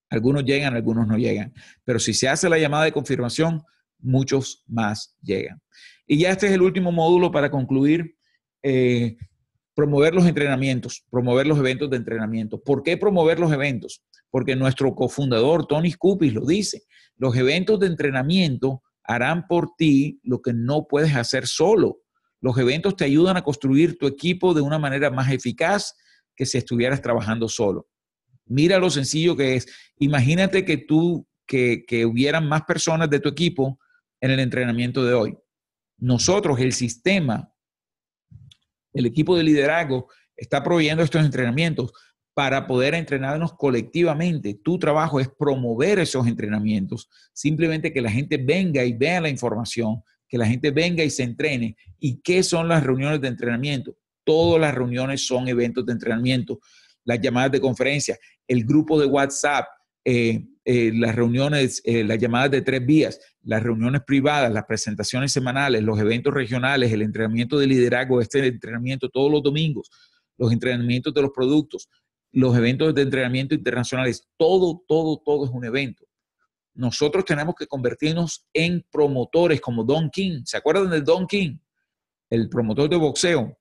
[SPEAKER 2] Algunos llegan, algunos no llegan. Pero si se hace la llamada de confirmación, muchos más llegan. Y ya este es el último módulo para concluir. Eh, promover los entrenamientos, promover los eventos de entrenamiento. ¿Por qué promover los eventos? Porque nuestro cofundador, Tony Scupis, lo dice, los eventos de entrenamiento harán por ti lo que no puedes hacer solo. Los eventos te ayudan a construir tu equipo de una manera más eficaz que si estuvieras trabajando solo. Mira lo sencillo que es. Imagínate que tú, que, que hubieran más personas de tu equipo en el entrenamiento de hoy. Nosotros, el sistema, el equipo de liderazgo está proveyendo estos entrenamientos para poder entrenarnos colectivamente. Tu trabajo es promover esos entrenamientos, simplemente que la gente venga y vea la información, que la gente venga y se entrene. ¿Y qué son las reuniones de entrenamiento? Todas las reuniones son eventos de entrenamiento, las llamadas de conferencia, el grupo de WhatsApp, eh, eh, las reuniones, eh, las llamadas de tres vías, las reuniones privadas, las presentaciones semanales, los eventos regionales, el entrenamiento de liderazgo, este entrenamiento todos los domingos, los entrenamientos de los productos, los eventos de entrenamiento internacionales, todo, todo, todo es un evento. Nosotros tenemos que convertirnos en promotores como Don King. ¿Se acuerdan de Don King? El promotor de boxeo.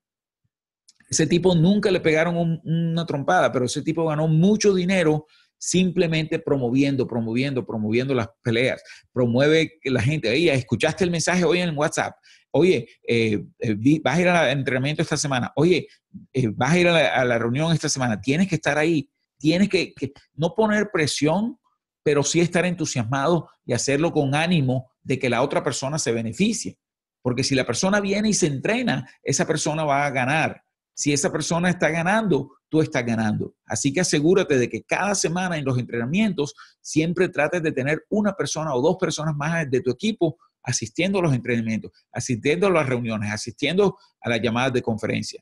[SPEAKER 2] Ese tipo nunca le pegaron una trompada, pero ese tipo ganó mucho dinero simplemente promoviendo, promoviendo, promoviendo las peleas. Promueve que la gente, oye, escuchaste el mensaje hoy en WhatsApp, oye, eh, eh, vas a ir al entrenamiento esta semana, oye, eh, vas a ir a la, reunión esta semana, tienes que estar ahí, tienes que, que no poner presión, pero sí estar entusiasmado y hacerlo con ánimo de que la otra persona se beneficie. Porque si la persona viene y se entrena, esa persona va a ganar. Si esa persona está ganando, tú estás ganando. Así que asegúrate de que cada semana en los entrenamientos siempre trates de tener una persona o dos personas más de tu equipo asistiendo a los entrenamientos, asistiendo a las reuniones, asistiendo a las llamadas de conferencia.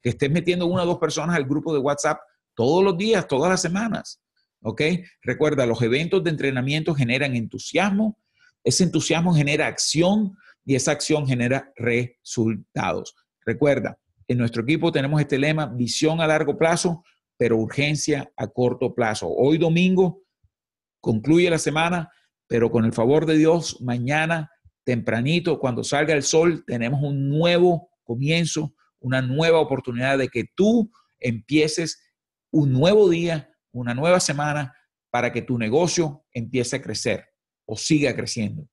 [SPEAKER 2] Que estés metiendo una o dos personas al grupo de WhatsApp todos los días, todas las semanas. ¿Ok? Recuerda, los eventos de entrenamiento generan entusiasmo, ese entusiasmo genera acción y esa acción genera resultados. Recuerda, en nuestro equipo tenemos este lema, visión a largo plazo, pero urgencia a corto plazo. Hoy domingo concluye la semana, pero con el favor de Dios, mañana tempranito, cuando salga el sol, tenemos un nuevo comienzo, una nueva oportunidad de que tú empieces un nuevo día, una nueva semana, para que tu negocio empiece a crecer o siga creciendo.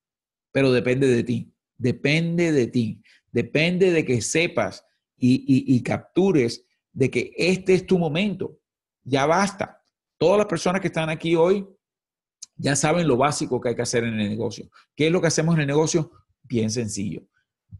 [SPEAKER 2] Pero depende de ti, depende de ti, depende de que sepas y, captures de que este es tu momento. Ya basta. Todas las personas que están aquí hoy ya saben lo básico que hay que hacer en el negocio. ¿Qué es lo que hacemos en el negocio? Bien sencillo.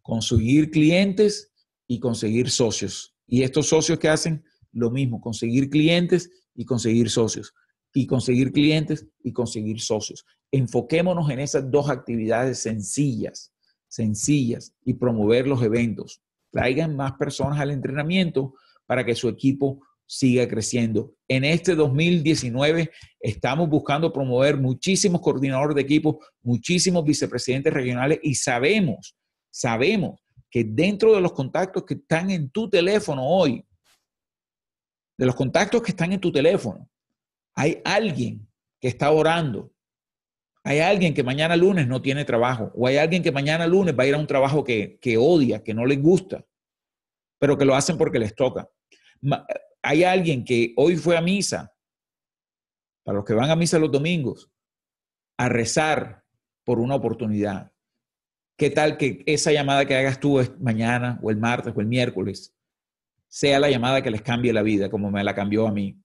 [SPEAKER 2] Conseguir clientes y conseguir socios. Y estos socios que hacen lo mismo, conseguir clientes y conseguir socios. Y conseguir clientes y conseguir socios. Enfoquémonos en esas dos actividades sencillas, sencillas y promover los eventos traigan más personas al entrenamiento para que su equipo siga creciendo. En este 2019 estamos buscando promover muchísimos coordinadores de equipos, muchísimos vicepresidentes regionales y sabemos, sabemos que dentro de los contactos que están en tu teléfono hoy, de los contactos que están en tu teléfono, hay alguien que está orando hay alguien que mañana lunes no tiene trabajo, o hay alguien que mañana lunes va a ir a un trabajo que, odia, que no les gusta, pero que lo hacen porque les toca. Hay alguien que hoy fue a misa, para los que van a misa los domingos, a rezar por una oportunidad. ¿Qué tal que esa llamada que hagas tú mañana o el martes o el miércoles sea la llamada que les cambie la vida, como me la cambió a mí?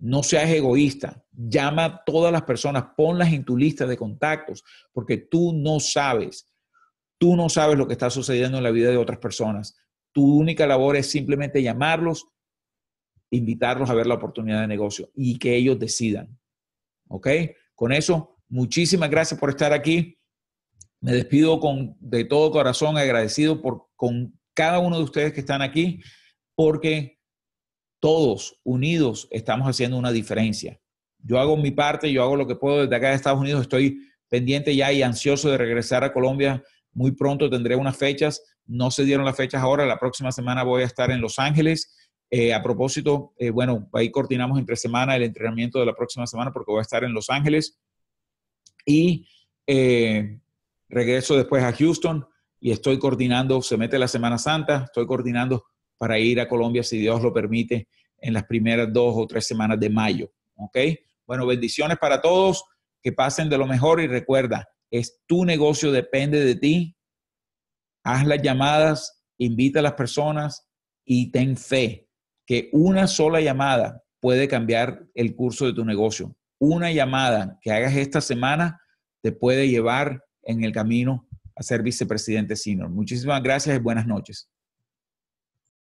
[SPEAKER 2] No seas egoísta, llama a todas las personas, ponlas en tu lista de contactos, porque tú no sabes, tú no sabes lo que está sucediendo en la vida de otras personas. Tu única labor es simplemente llamarlos, invitarlos a ver la oportunidad de negocio y que ellos decidan. ¿Ok? Con eso, muchísimas gracias por estar aquí. Me despido con, de todo corazón, agradecido por, con cada uno de ustedes que están aquí, porque todos unidos estamos haciendo una diferencia. Yo hago mi parte, yo hago lo que puedo desde acá de Estados Unidos, estoy pendiente ya y ansioso de regresar a Colombia. Muy pronto tendré unas fechas, no se dieron las fechas ahora, la próxima semana voy a estar en Los Ángeles. Eh, a propósito, eh, bueno, ahí coordinamos entre semana el entrenamiento de la próxima semana porque voy a estar en Los Ángeles y eh, regreso después a Houston y estoy coordinando, se mete la Semana Santa, estoy coordinando para ir a Colombia, si Dios lo permite, en las primeras dos o tres semanas de mayo. ¿Ok? Bueno, bendiciones para todos, que pasen de lo mejor y recuerda, es tu negocio, depende de ti. Haz las llamadas, invita a las personas y ten fe que una sola llamada puede cambiar el curso de tu negocio. Una llamada que hagas esta semana te puede llevar en el camino a ser vicepresidente Sino. Muchísimas gracias y buenas noches.